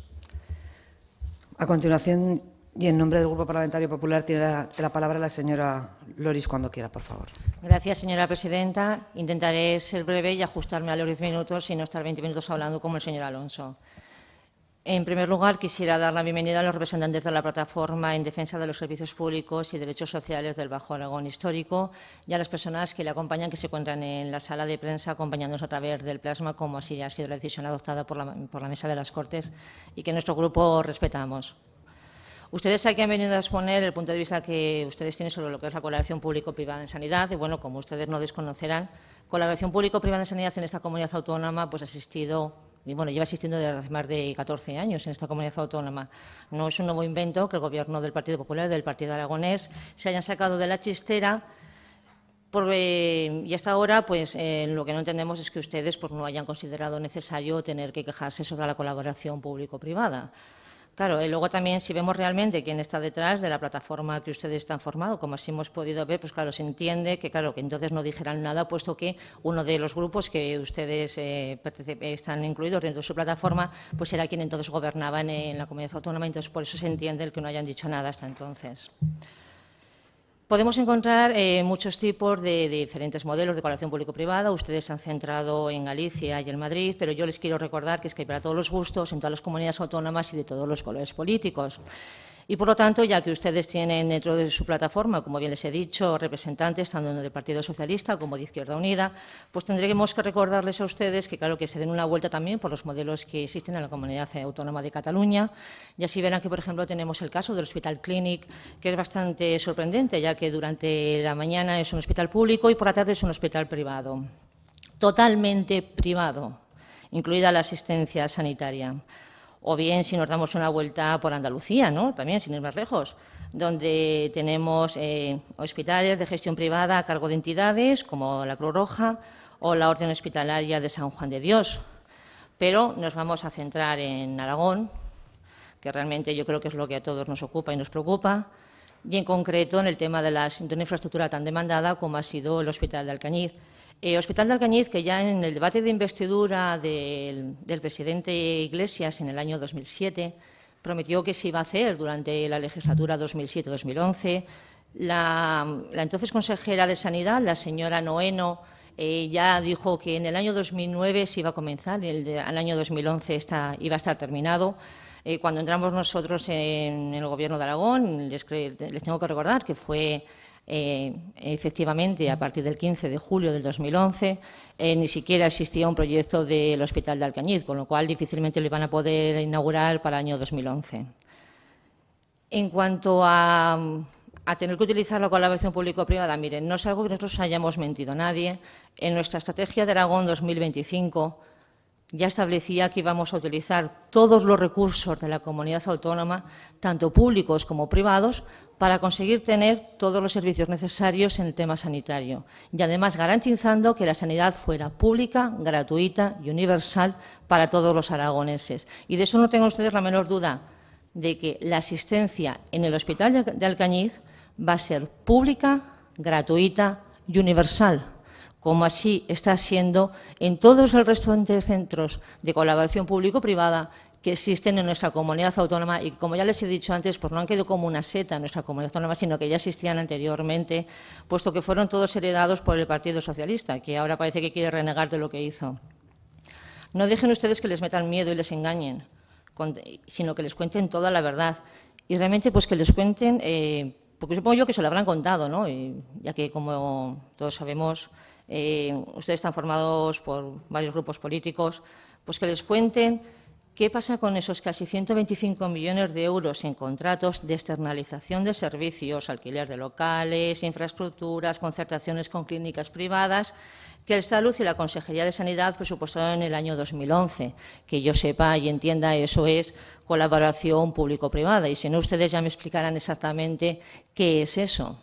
A continuación, y en nombre del Grupo Parlamentario Popular, tiene la, palabra la señora Loris cuando quiera, por favor. Gracias, señora presidenta. Intentaré ser breve y ajustarme a los diez minutos y no estar 20 minutos hablando como el señor Alonso. En primer lugar, quisiera dar la bienvenida a los representantes de la plataforma en defensa de los servicios públicos y derechos sociales del Bajo Aragón Histórico y a las personas que le acompañan, que se encuentran en la sala de prensa acompañándonos a través del plasma, como así ya ha sido la decisión adoptada por la, Mesa de las Cortes y que nuestro grupo respetamos. Ustedes aquí han venido a exponer el punto de vista que ustedes tienen sobre lo que es la colaboración público-privada en sanidad y, bueno, como ustedes no desconocerán, colaboración público-privada en sanidad en esta comunidad autónoma pues, ha existido bueno, lleva existiendo desde hace más de 14 años en esta comunidad autónoma. No es un nuevo invento que el Gobierno del Partido Popular, del Partido Aragonés, se hayan sacado de la chistera. Eh, y hasta ahora, pues eh, lo que no entendemos es que ustedes pues, no hayan considerado necesario tener que quejarse sobre la colaboración público-privada. Claro, y luego también si vemos realmente quién está detrás de la plataforma que ustedes están formado, como así hemos podido ver, pues claro, se entiende que claro que entonces no dijeran nada, puesto que uno de los grupos que ustedes eh, están incluidos dentro de su plataforma, pues era quien entonces gobernaba en, en la comunidad autónoma, entonces por eso se entiende el que no hayan dicho nada hasta entonces. Podemos encontrar eh, muchos tipos de, diferentes modelos de colaboración público-privada. Ustedes se han centrado en Galicia y en Madrid, pero yo les quiero recordar que es que hay para todos los gustos, en todas las comunidades autónomas y de todos los colores políticos. Y por lo tanto, ya que ustedes tienen dentro de su plataforma, como bien les he dicho, representantes tanto del Partido Socialista como de Izquierda Unida, pues tendremos que recordarles a ustedes que, claro, que se den una vuelta también por los modelos que existen en la Comunidad Autónoma de Cataluña. Y así verán que, por ejemplo, tenemos el caso del Hospital Clinic, que es bastante sorprendente, ya que durante la mañana es un hospital público y por la tarde es un hospital privado. Totalmente privado, incluida la asistencia sanitaria o bien si nos damos una vuelta por Andalucía, ¿no? también sin ir más lejos, donde tenemos eh, hospitales de gestión privada a cargo de entidades como la Cruz Roja o la Orden Hospitalaria de San Juan de Dios. Pero nos vamos a centrar en Aragón, que realmente yo creo que es lo que a todos nos ocupa y nos preocupa, y en concreto en el tema de, la de infraestructura tan demandada como ha sido el Hospital de Alcañiz, eh, Hospital de Alcañiz, que ya en el debate de investidura del, presidente Iglesias en el año 2007 prometió que se iba a hacer durante la legislatura 2007-2011. La, entonces consejera de Sanidad, la señora Noeno, eh, ya dijo que en el año 2009 se iba a comenzar, el, el año 2011 está, iba a estar terminado. Eh, cuando entramos nosotros en, el Gobierno de Aragón, les tengo que recordar que fue eh, efectivamente, a partir del 15 de julio del 2011, eh, ni siquiera existía un proyecto del Hospital de Alcañiz, con lo cual difícilmente lo iban a poder inaugurar para el año 2011. En cuanto a, tener que utilizar la colaboración público-privada, miren, no es algo que nosotros hayamos mentido nadie. En nuestra estrategia de Aragón 2025 ya establecía que íbamos a utilizar todos los recursos de la comunidad autónoma, tanto públicos como privados, para conseguir tener todos los servicios necesarios en el tema sanitario y además garantizando que la sanidad fuera pública, gratuita y universal para todos los aragoneses. Y de eso no tengo ustedes la menor duda de que la asistencia en el Hospital de Alcañiz va a ser pública, gratuita y universal, como así está siendo en todos el resto de centros de colaboración público-privada que existen en nuestra comunidad autónoma y como ya les he dicho antes, pues no han quedado como una seta en nuestra comunidad autónoma, sino que ya existían anteriormente, puesto que fueron todos heredados por el Partido Socialista, que ahora parece que quiere renegar de lo que hizo. No dejen ustedes que les metan miedo y les engañen, sino que les cuenten toda la verdad. Y realmente, pues que les cuenten, eh, porque supongo yo que se lo habrán contado, ¿no? ya que, como todos sabemos, eh, ustedes están formados por varios grupos políticos, pues que les cuenten ¿Qué pasa con esos casi 125 millones de euros en contratos de externalización de servicios, alquiler de locales, infraestructuras, concertaciones con clínicas privadas? que el Salud y la Consejería de Sanidad presupuestaron en el año 2011. Que yo sepa y entienda, eso es colaboración público-privada. Y si no, ustedes ya me explicarán exactamente qué es eso.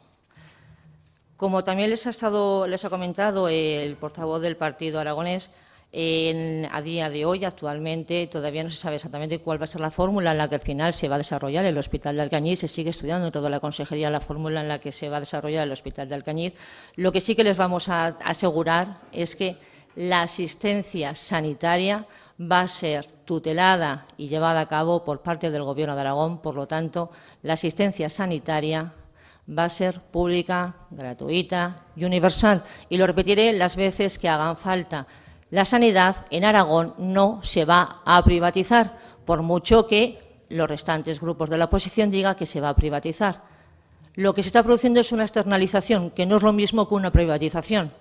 Como también les ha, estado, les ha comentado el portavoz del partido aragonés, en, a día de hoy, actualmente, todavía no se sabe exactamente cuál va a ser la fórmula en la que al final se va a desarrollar el Hospital de Alcañiz. Se sigue estudiando en toda la consejería la fórmula en la que se va a desarrollar el Hospital de Alcañiz. Lo que sí que les vamos a asegurar es que la asistencia sanitaria va a ser tutelada y llevada a cabo por parte del Gobierno de Aragón. Por lo tanto, la asistencia sanitaria va a ser pública, gratuita y universal. Y lo repetiré las veces que hagan falta la sanidad en Aragón no se va a privatizar, por mucho que los restantes grupos de la oposición digan que se va a privatizar. Lo que se está produciendo es una externalización, que no es lo mismo que una privatización.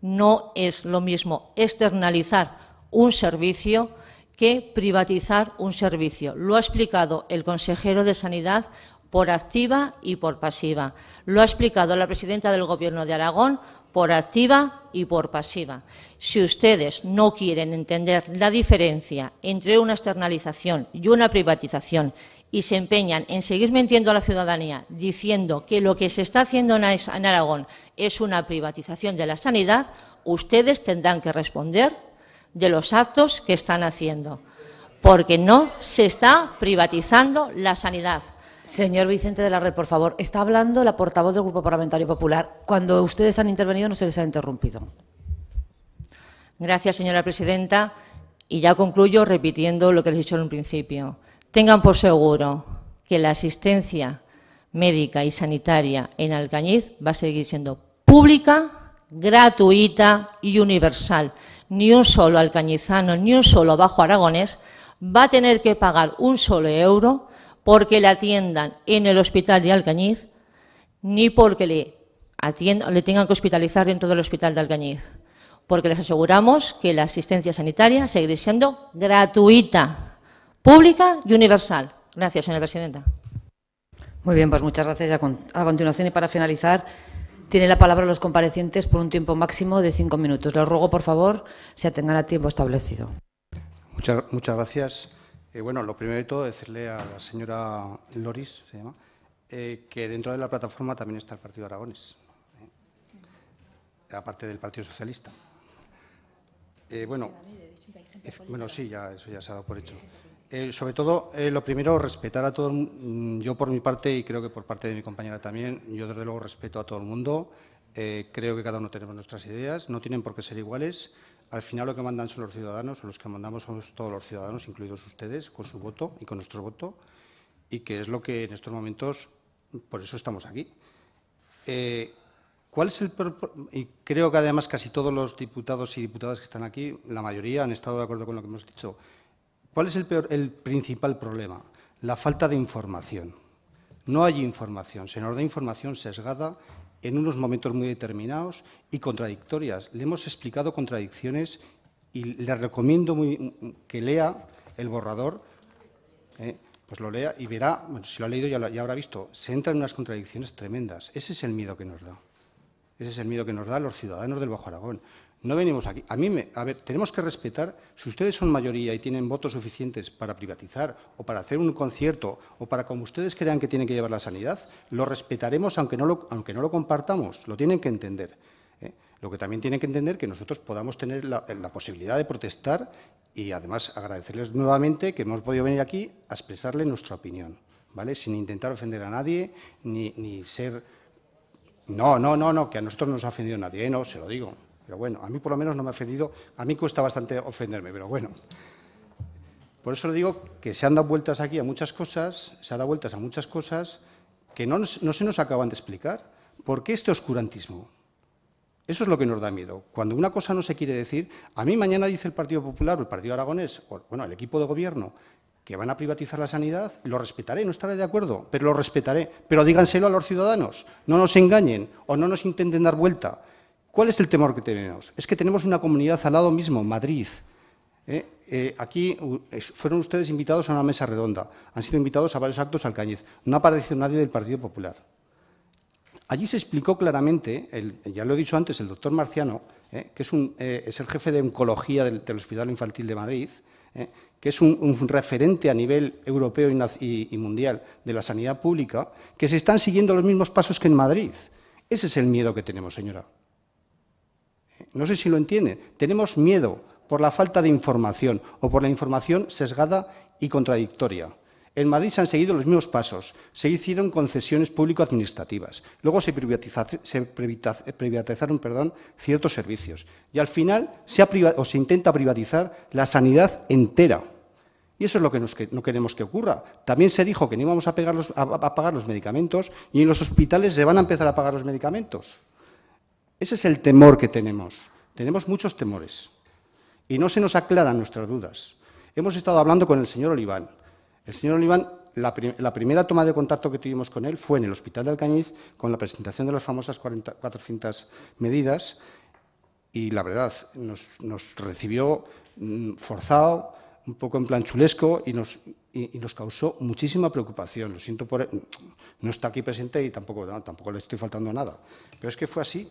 No es lo mismo externalizar un servicio que privatizar un servicio. Lo ha explicado el consejero de Sanidad por activa y por pasiva. Lo ha explicado la presidenta del Gobierno de Aragón por activa y por pasiva. Si ustedes no quieren entender la diferencia entre una externalización y una privatización y se empeñan en seguir mintiendo a la ciudadanía diciendo que lo que se está haciendo en Aragón es una privatización de la sanidad, ustedes tendrán que responder de los actos que están haciendo, porque no se está privatizando la sanidad. Señor Vicente de la Red, por favor, está hablando la portavoz del Grupo Parlamentario Popular. Cuando ustedes han intervenido no se les ha interrumpido. Gracias, señora presidenta. Y ya concluyo repitiendo lo que les he dicho en un principio. Tengan por seguro que la asistencia médica y sanitaria en Alcañiz va a seguir siendo pública, gratuita y universal. Ni un solo alcañizano, ni un solo bajo aragonés va a tener que pagar un solo euro porque le atiendan en el hospital de Alcañiz, ni porque le, atiendan, le tengan que hospitalizar dentro del hospital de Alcañiz, porque les aseguramos que la asistencia sanitaria seguirá siendo gratuita, pública y universal. Gracias, señora presidenta. Muy bien, pues muchas gracias. A continuación y para finalizar, tiene la palabra los comparecientes por un tiempo máximo de cinco minutos. Les ruego, por favor, se atengan a tiempo establecido. muchas gracias. Eh, bueno, lo primero de todo, decirle a la señora Loris, eh, que dentro de la plataforma también está el Partido Aragones, eh, aparte del Partido Socialista. bueno, bueno, sí, ya, eso ya se ha dado por hecho. sobre todo, lo primero, respetar a todo, mm, yo por mi parte y creo que por parte de mi compañera también, yo desde luego respeto a todo el mundo, creo que cada uno tenemos nuestras ideas, no tienen por qué ser iguales, al final lo que mandan son los ciudadanos, o los que mandamos somos todos los ciudadanos, incluidos ustedes, con su voto y con nuestro voto, y que es lo que en estos momentos, por eso estamos aquí. Eh, ¿Cuál es el y creo que además casi todos los diputados y diputadas que están aquí, la mayoría han estado de acuerdo con lo que hemos dicho. ¿Cuál es el, peor, el principal problema? La falta de información. No hay información, se nos da información sesgada en unos momentos muy determinados y contradictorias. Le hemos explicado contradicciones y le recomiendo muy, que lea el borrador, ¿eh? pues lo lea y verá, bueno, si lo ha leído ya, ya habrá visto, se entran en unas contradicciones tremendas. Ese es el miedo que nos da. Ese es el miedo que nos da a los ciudadanos del Bajo Aragón. No venimos aquí. A mí me, a ver, tenemos que respetar, si ustedes son mayoría y tienen votos suficientes para privatizar o para hacer un concierto o para como ustedes crean que tienen que llevar la sanidad, lo respetaremos aunque no lo, aunque no lo compartamos, lo tienen que entender. ¿eh? Lo que también tienen que entender que nosotros podamos tener la, posibilidad de protestar y además agradecerles nuevamente que hemos podido venir aquí a expresarle nuestra opinión, ¿vale? Sin intentar ofender a nadie ni, ni ser... No, no, no, no, que a nosotros no nos ha ofendido nadie, ¿eh? no, se lo digo. Pero bueno, a mí por lo menos no me ha ofendido, a mí cuesta bastante ofenderme, pero bueno. Por eso le digo que se han dado vueltas aquí a muchas cosas, se han dado vueltas a muchas cosas que no, se nos acaban de explicar. ¿Por qué este oscurantismo? Eso es lo que nos da miedo. Cuando una cosa no se quiere decir, a mí mañana dice el Partido Popular o el Partido Aragonés, o, bueno, el equipo de gobierno, que van a privatizar la sanidad, lo respetaré, no estaré de acuerdo, pero lo respetaré. Pero díganselo a los ciudadanos, no nos engañen o no nos intenten dar vuelta. ¿Cuál es el temor que tenemos? Es que tenemos una comunidad al lado mismo, Madrid. ¿eh? Eh, aquí fueron ustedes invitados a una mesa redonda, han sido invitados a varios actos al Cañiz, no ha aparecido nadie del Partido Popular. Allí se explicó claramente, ya lo he dicho antes, el doctor Marciano, ¿eh? que es, el jefe de oncología del, Hospital Infantil de Madrid, que es un, referente a nivel europeo y mundial de la sanidad pública, que se están siguiendo los mismos pasos que en Madrid. Ese es el miedo que tenemos, señora. No sé si lo entienden. Tenemos miedo por la falta de información o por la información sesgada y contradictoria. En Madrid se han seguido los mismos pasos. Se hicieron concesiones público-administrativas. Luego se, eh, privatizaron perdón, ciertos servicios. Y al final se, o se intenta privatizar la sanidad entera. Y eso es lo que, no queremos que ocurra. También se dijo que no íbamos a pagar los medicamentos y en los hospitales se van a empezar a pagar los medicamentos. Ese es el temor que tenemos. Tenemos muchos temores y no se nos aclaran nuestras dudas. Hemos estado hablando con el señor Oliván. El señor Oliván, la, primera toma de contacto que tuvimos con él fue en el Hospital de Alcañiz con la presentación de las famosas 400 medidas y la verdad, nos, recibió mm, forzado, un poco en plan chulesco y nos, y, nos causó muchísima preocupación. Lo siento por... Él. E-, no está aquí presente y tampoco, tampoco le estoy faltando nada. Pero es que fue así.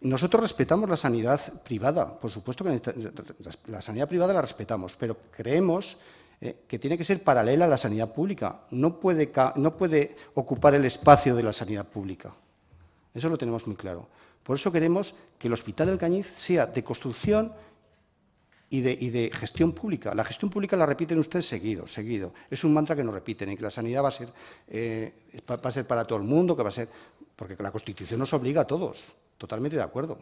Nosotros respetamos la sanidad privada, por supuesto que la sanidad privada la respetamos, pero creemos eh, que tiene que ser paralela a la sanidad pública. No puede, ocupar el espacio de la sanidad pública. Eso lo tenemos muy claro. Por eso queremos que el Hospital del Cañiz sea de construcción y de, gestión pública. La gestión pública la repiten ustedes seguido, seguido. Es un mantra que nos repiten que la sanidad eh, va a ser para todo el mundo, que va a ser porque la Constitución nos obliga a todos, totalmente de acuerdo.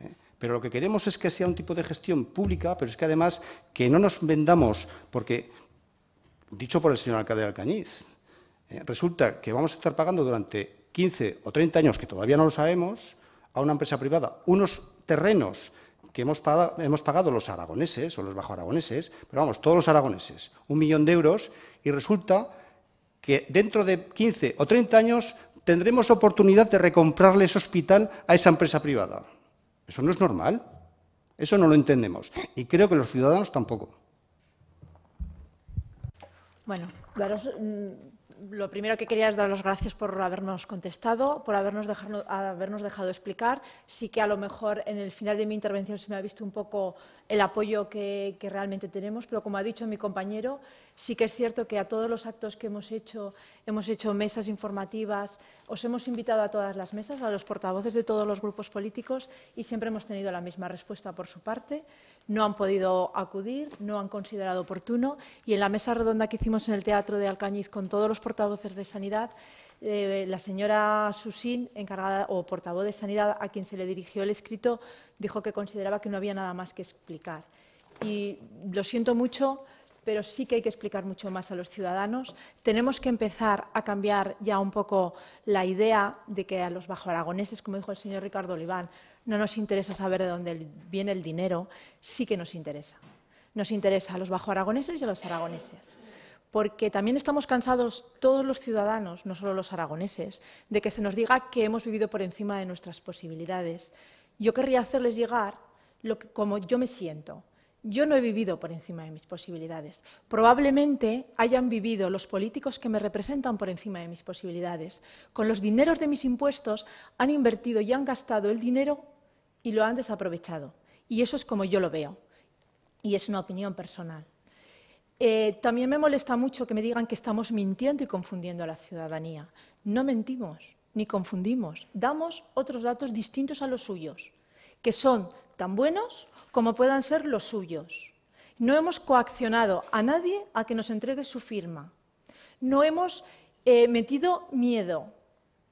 ¿eh? Pero lo que queremos es que sea un tipo de gestión pública, pero es que además que no nos vendamos, porque, dicho por el señor alcalde de Alcañiz, ¿eh? resulta que vamos a estar pagando durante 15 o 30 años, que todavía no lo sabemos, a una empresa privada unos terrenos que hemos pagado, hemos pagado los aragoneses o los bajo aragoneses, pero vamos, todos los aragoneses, un millón de euros, y resulta que dentro de 15 o 30 años tendremos oportunidad de recomprarle ese hospital a esa empresa privada. Eso no es normal. Eso no lo entendemos. Y creo que los ciudadanos tampoco. Bueno, mm, lo primero que quería es dar las gracias por habernos contestado, por habernos dejado, explicar. Sí que a lo mejor en el final de mi intervención se me ha visto un poco el apoyo que realmente tenemos, pero como ha dicho mi compañero, Sí que es cierto que a todos los actos que hemos hecho, hemos hecho mesas informativas, os hemos invitado a todas las mesas, a los portavoces de todos los grupos políticos y siempre hemos tenido la misma respuesta por su parte. No han podido acudir, no han considerado oportuno y en la mesa redonda que hicimos en el Teatro de Alcañiz con todos los portavoces de Sanidad, eh, la señora Susín, encargada o portavoz de Sanidad, a quien se le dirigió el escrito, dijo que consideraba que no había nada más que explicar. Y lo siento mucho, pero sí que hay que explicar mucho más a los ciudadanos. Tenemos que empezar a cambiar ya un poco la idea de que a los bajoaragoneses, como dijo el señor Ricardo Oliván, no nos interesa saber de dónde viene el dinero, sí que nos interesa. Nos interesa a los bajoaragoneses y a los aragoneses porque también estamos cansados todos los ciudadanos, no solo los aragoneses, de que se nos diga que hemos vivido por encima de nuestras posibilidades. Yo querría hacerles llegar lo que, como yo me siento, yo no he vivido por encima de mis posibilidades. Probablemente hayan vivido los políticos que me representan por encima de mis posibilidades. Con los dineros de mis impuestos han invertido y han gastado el dinero y lo han desaprovechado. Y eso es como yo lo veo. Y es una opinión personal. Eh, también me molesta mucho que me digan que estamos mintiendo y confundiendo a la ciudadanía. No mentimos ni confundimos. Damos otros datos distintos a los suyos, que son tan buenos como puedan ser los suyos. No hemos coaccionado a nadie a que nos entregue su firma. No hemos eh, metido miedo,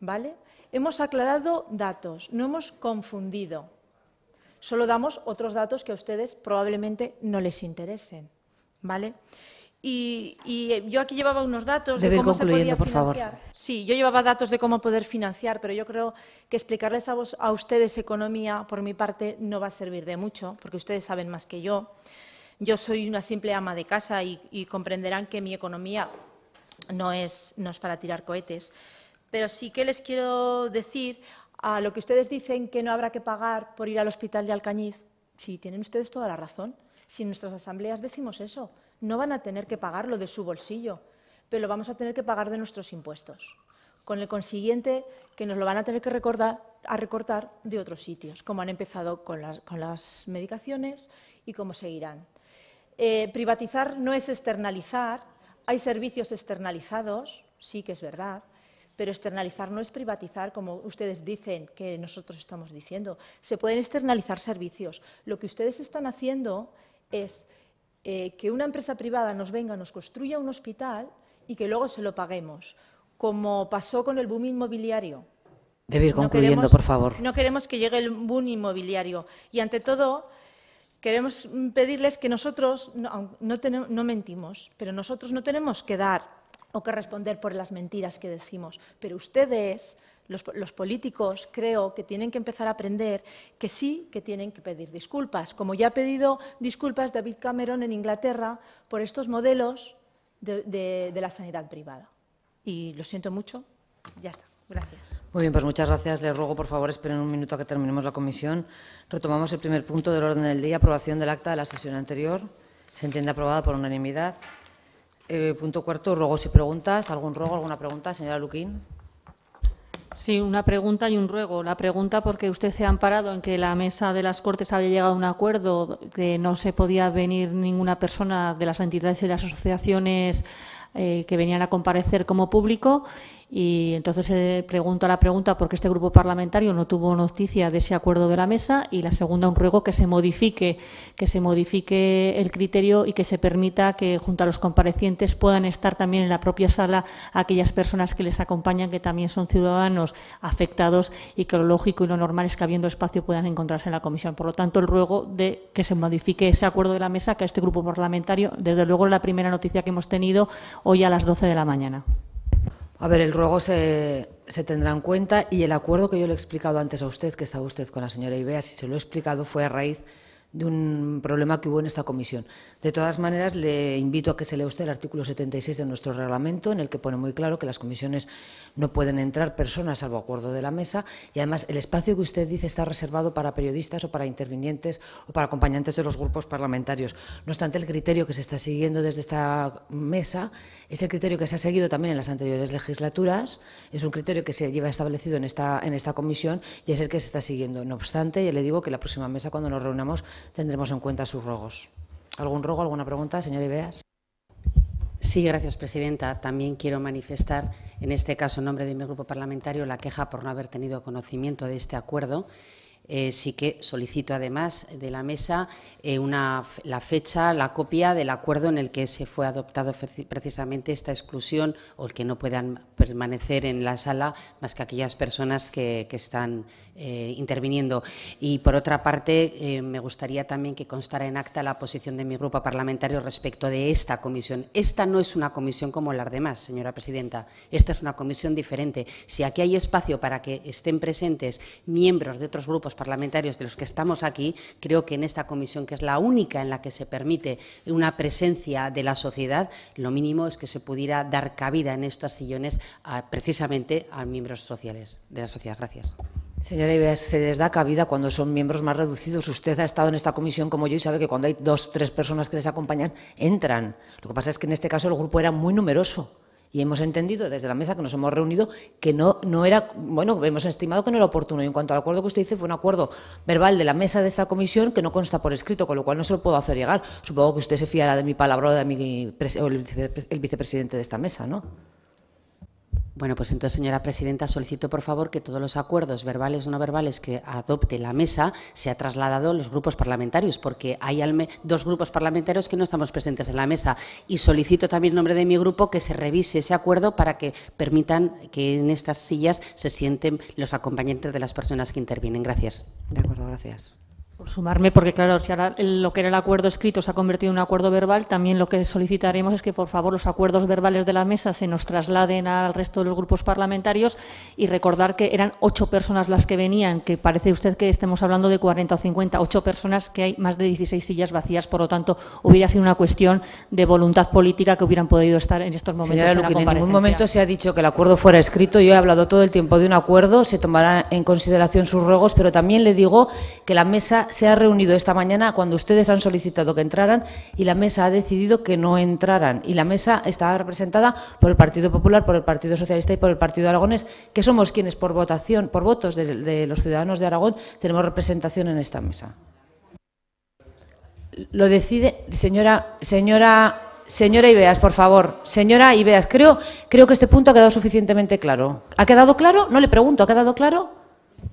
¿vale? Hemos aclarado datos, no hemos confundido. Solo damos otros datos que a ustedes probablemente no les interesen, ¿vale? Y, eh, yo aquí llevaba unos datos de cómo se podía financiar. Sí, yo llevaba datos de cómo poder financiar, pero yo creo que explicarles a, ustedes economía, por mi parte, no va a servir de mucho, porque ustedes saben más que yo. Yo soy una simple ama de casa y, comprenderán que mi economía no es, no es para tirar cohetes. Pero sí que les quiero decir a lo que ustedes dicen que no habrá que pagar por ir al hospital de Alcañiz. Sí, tienen ustedes toda la razón. Si en nuestras asambleas decimos eso, no van a tener que pagarlo de su bolsillo, pero lo vamos a tener que pagar de nuestros impuestos, con el consiguiente que nos lo van a tener que recordar, a recortar de otros sitios, como han empezado con las, medicaciones y como seguirán. Eh, privatizar no es externalizar, hay servicios externalizados, sí que es verdad, pero externalizar no es privatizar, como ustedes dicen que nosotros estamos diciendo. Se pueden externalizar servicios. Lo que ustedes están haciendo es eh, que una empresa privada nos venga, nos construya un hospital y que luego se lo paguemos, como pasó con el boom inmobiliario. Debe ir concluyendo, no por favor. No queremos que llegue el boom inmobiliario. Y ante todo, queremos pedirles que nosotros, no, no, mentimos, pero nosotros no tenemos que dar o que responder por las mentiras que decimos. Pero ustedes los, políticos creo que tienen que empezar a aprender que sí que tienen que pedir disculpas, como ya ha pedido disculpas David Cameron en Inglaterra por estos modelos de, la sanidad privada. Y lo siento mucho, ya está. Gracias. Muy bien, pues muchas gracias. Les ruego, por favor, esperen un minuto a que terminemos la comisión. Retomamos el primer punto del orden del día, aprobación del acta de la sesión anterior. Se entiende aprobada por unanimidad. Eh, punto cuarto, rogos y preguntas. ¿Algún ruego, alguna pregunta? Señora Luquín. Sí, una pregunta y un ruego. La pregunta porque usted se ha amparado en que la mesa de las Cortes había llegado a un acuerdo que no se podía venir ninguna persona de las entidades y las asociaciones eh, que venían a comparecer como público y entonces se pregunto a la pregunta por qué este grupo parlamentario no tuvo noticia de ese acuerdo de la mesa y la segunda un ruego que se modifique, que se modifique el criterio y que se permita que junto a los comparecientes puedan estar también en la propia sala aquellas personas que les acompañan que también son ciudadanos afectados y que lo lógico y lo normal es que habiendo espacio puedan encontrarse en la comisión. Por lo tanto, el ruego de que se modifique ese acuerdo de la mesa que a este grupo parlamentario, desde luego la primera noticia que hemos tenido hoy a las 12 de la mañana. A ver, el ruego se, se, tendrá en cuenta y el acuerdo que yo le he explicado antes a usted, que estaba usted con la señora Ibea, si se lo he explicado, fue a raíz de un problema que hubo en esta comisión. De todas maneras, le invito a que se lea usted el artículo 76 de nuestro reglamento, en el que pone muy claro que las comisiones no pueden entrar personas salvo acuerdo de la mesa y, además, el espacio que usted dice está reservado para periodistas o para intervinientes o para acompañantes de los grupos parlamentarios. No obstante, el criterio que se está siguiendo desde esta mesa es el criterio que se ha seguido también en las anteriores legislaturas, es un criterio que se lleva establecido en esta, en esta comisión y es el que se está siguiendo. No obstante, ya le digo que la próxima mesa, cuando nos reunamos, tendremos en cuenta sus rogos. ¿Algún rogo, alguna pregunta, señora Ibeas? Sí, gracias, presidenta. También quiero manifestar, en este caso, en nombre de mi grupo parlamentario, la queja por no haber tenido conocimiento de este acuerdo. Eh, sí que solicito, además de la mesa, eh, una, la fecha, la copia del acuerdo en el que se fue adoptado precisamente esta exclusión o el que no puedan permanecer en la sala más que aquellas personas que están eh, interviniendo. Y por otra parte, eh, me gustaría también que constara en acta la posición de mi grupo parlamentario respecto de esta comisión. Esta no es una comisión como las demás, señora presidenta. Esta es una comisión diferente. Si aquí hay espacio para que estén presentes miembros de otros grupos parlamentarios de los que estamos aquí, creo que en esta comisión, que es la única en la que se permite una presencia de la sociedad, lo mínimo es que se pudiera dar cabida en estos sillones precisamente a miembros sociales de la sociedad. Gracias. Señora Ives, se les da cabida cuando son miembros más reducidos. Usted ha estado en esta comisión como yo y sabe que cuando hay dos, tres personas que les acompañan, entran. Lo que pasa es que en este caso el grupo era muy numeroso y hemos entendido desde la mesa que nos hemos reunido que no, no era, bueno, hemos estimado que no era oportuno. Y en cuanto al acuerdo que usted dice, fue un acuerdo verbal de la mesa de esta comisión que no consta por escrito, con lo cual no se lo puedo hacer llegar. Supongo que usted se fiará de mi palabra o de mi, el vicepresidente de esta mesa, ¿no? Bueno, pues entonces, señora presidenta, solicito por favor que todos los acuerdos verbales o no verbales que adopte la mesa sea trasladado a los grupos parlamentarios, porque hay dos grupos parlamentarios que no estamos presentes en la mesa. Y solicito también en nombre de mi grupo que se revise ese acuerdo para que permitan que en estas sillas se sienten los acompañantes de las personas que intervienen. Gracias. De acuerdo, gracias sumarme, porque claro, si ahora lo que era el acuerdo escrito se ha convertido en un acuerdo verbal, también lo que solicitaremos es que, por favor, los acuerdos verbales de la mesa se nos trasladen al resto de los grupos parlamentarios y recordar que eran ocho personas las que venían, que parece usted que estemos hablando de 40 o 50, ocho personas que hay más de 16 sillas vacías, por lo tanto, hubiera sido una cuestión de voluntad política que hubieran podido estar en estos momentos. Señora en, en ningún momento se ha dicho que el acuerdo fuera escrito, yo he hablado todo el tiempo de un acuerdo, se tomarán en consideración sus ruegos, pero también le digo que la mesa se ha reunido esta mañana cuando ustedes han solicitado que entraran y la mesa ha decidido que no entraran. Y la mesa está representada por el Partido Popular, por el Partido Socialista y por el Partido Aragonés, que somos quienes por votación, por votos de, los ciudadanos de Aragón, tenemos representación en esta mesa. Lo decide, señora, señora Señora Ibeas, por favor. Señora Ibeas, creo, creo que este punto ha quedado suficientemente claro. ¿Ha quedado claro? No le pregunto, ¿ha quedado claro?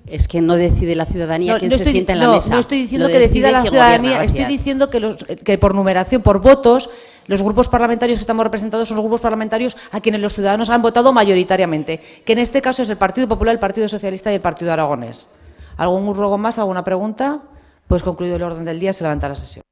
Es que no decide la ciudadanía quién se sienta en la mesa. No estoy diciendo que decida la ciudadanía, estoy diciendo que, que por numeración, por votos, los grupos parlamentarios que estamos representados son los grupos parlamentarios a quienes los ciudadanos han votado mayoritariamente, que en este caso es el Partido Popular, el Partido Socialista y el Partido Aragonés. ¿Algún ruego más? ¿Alguna pregunta? Pues concluido el orden del día, se levanta la sesión.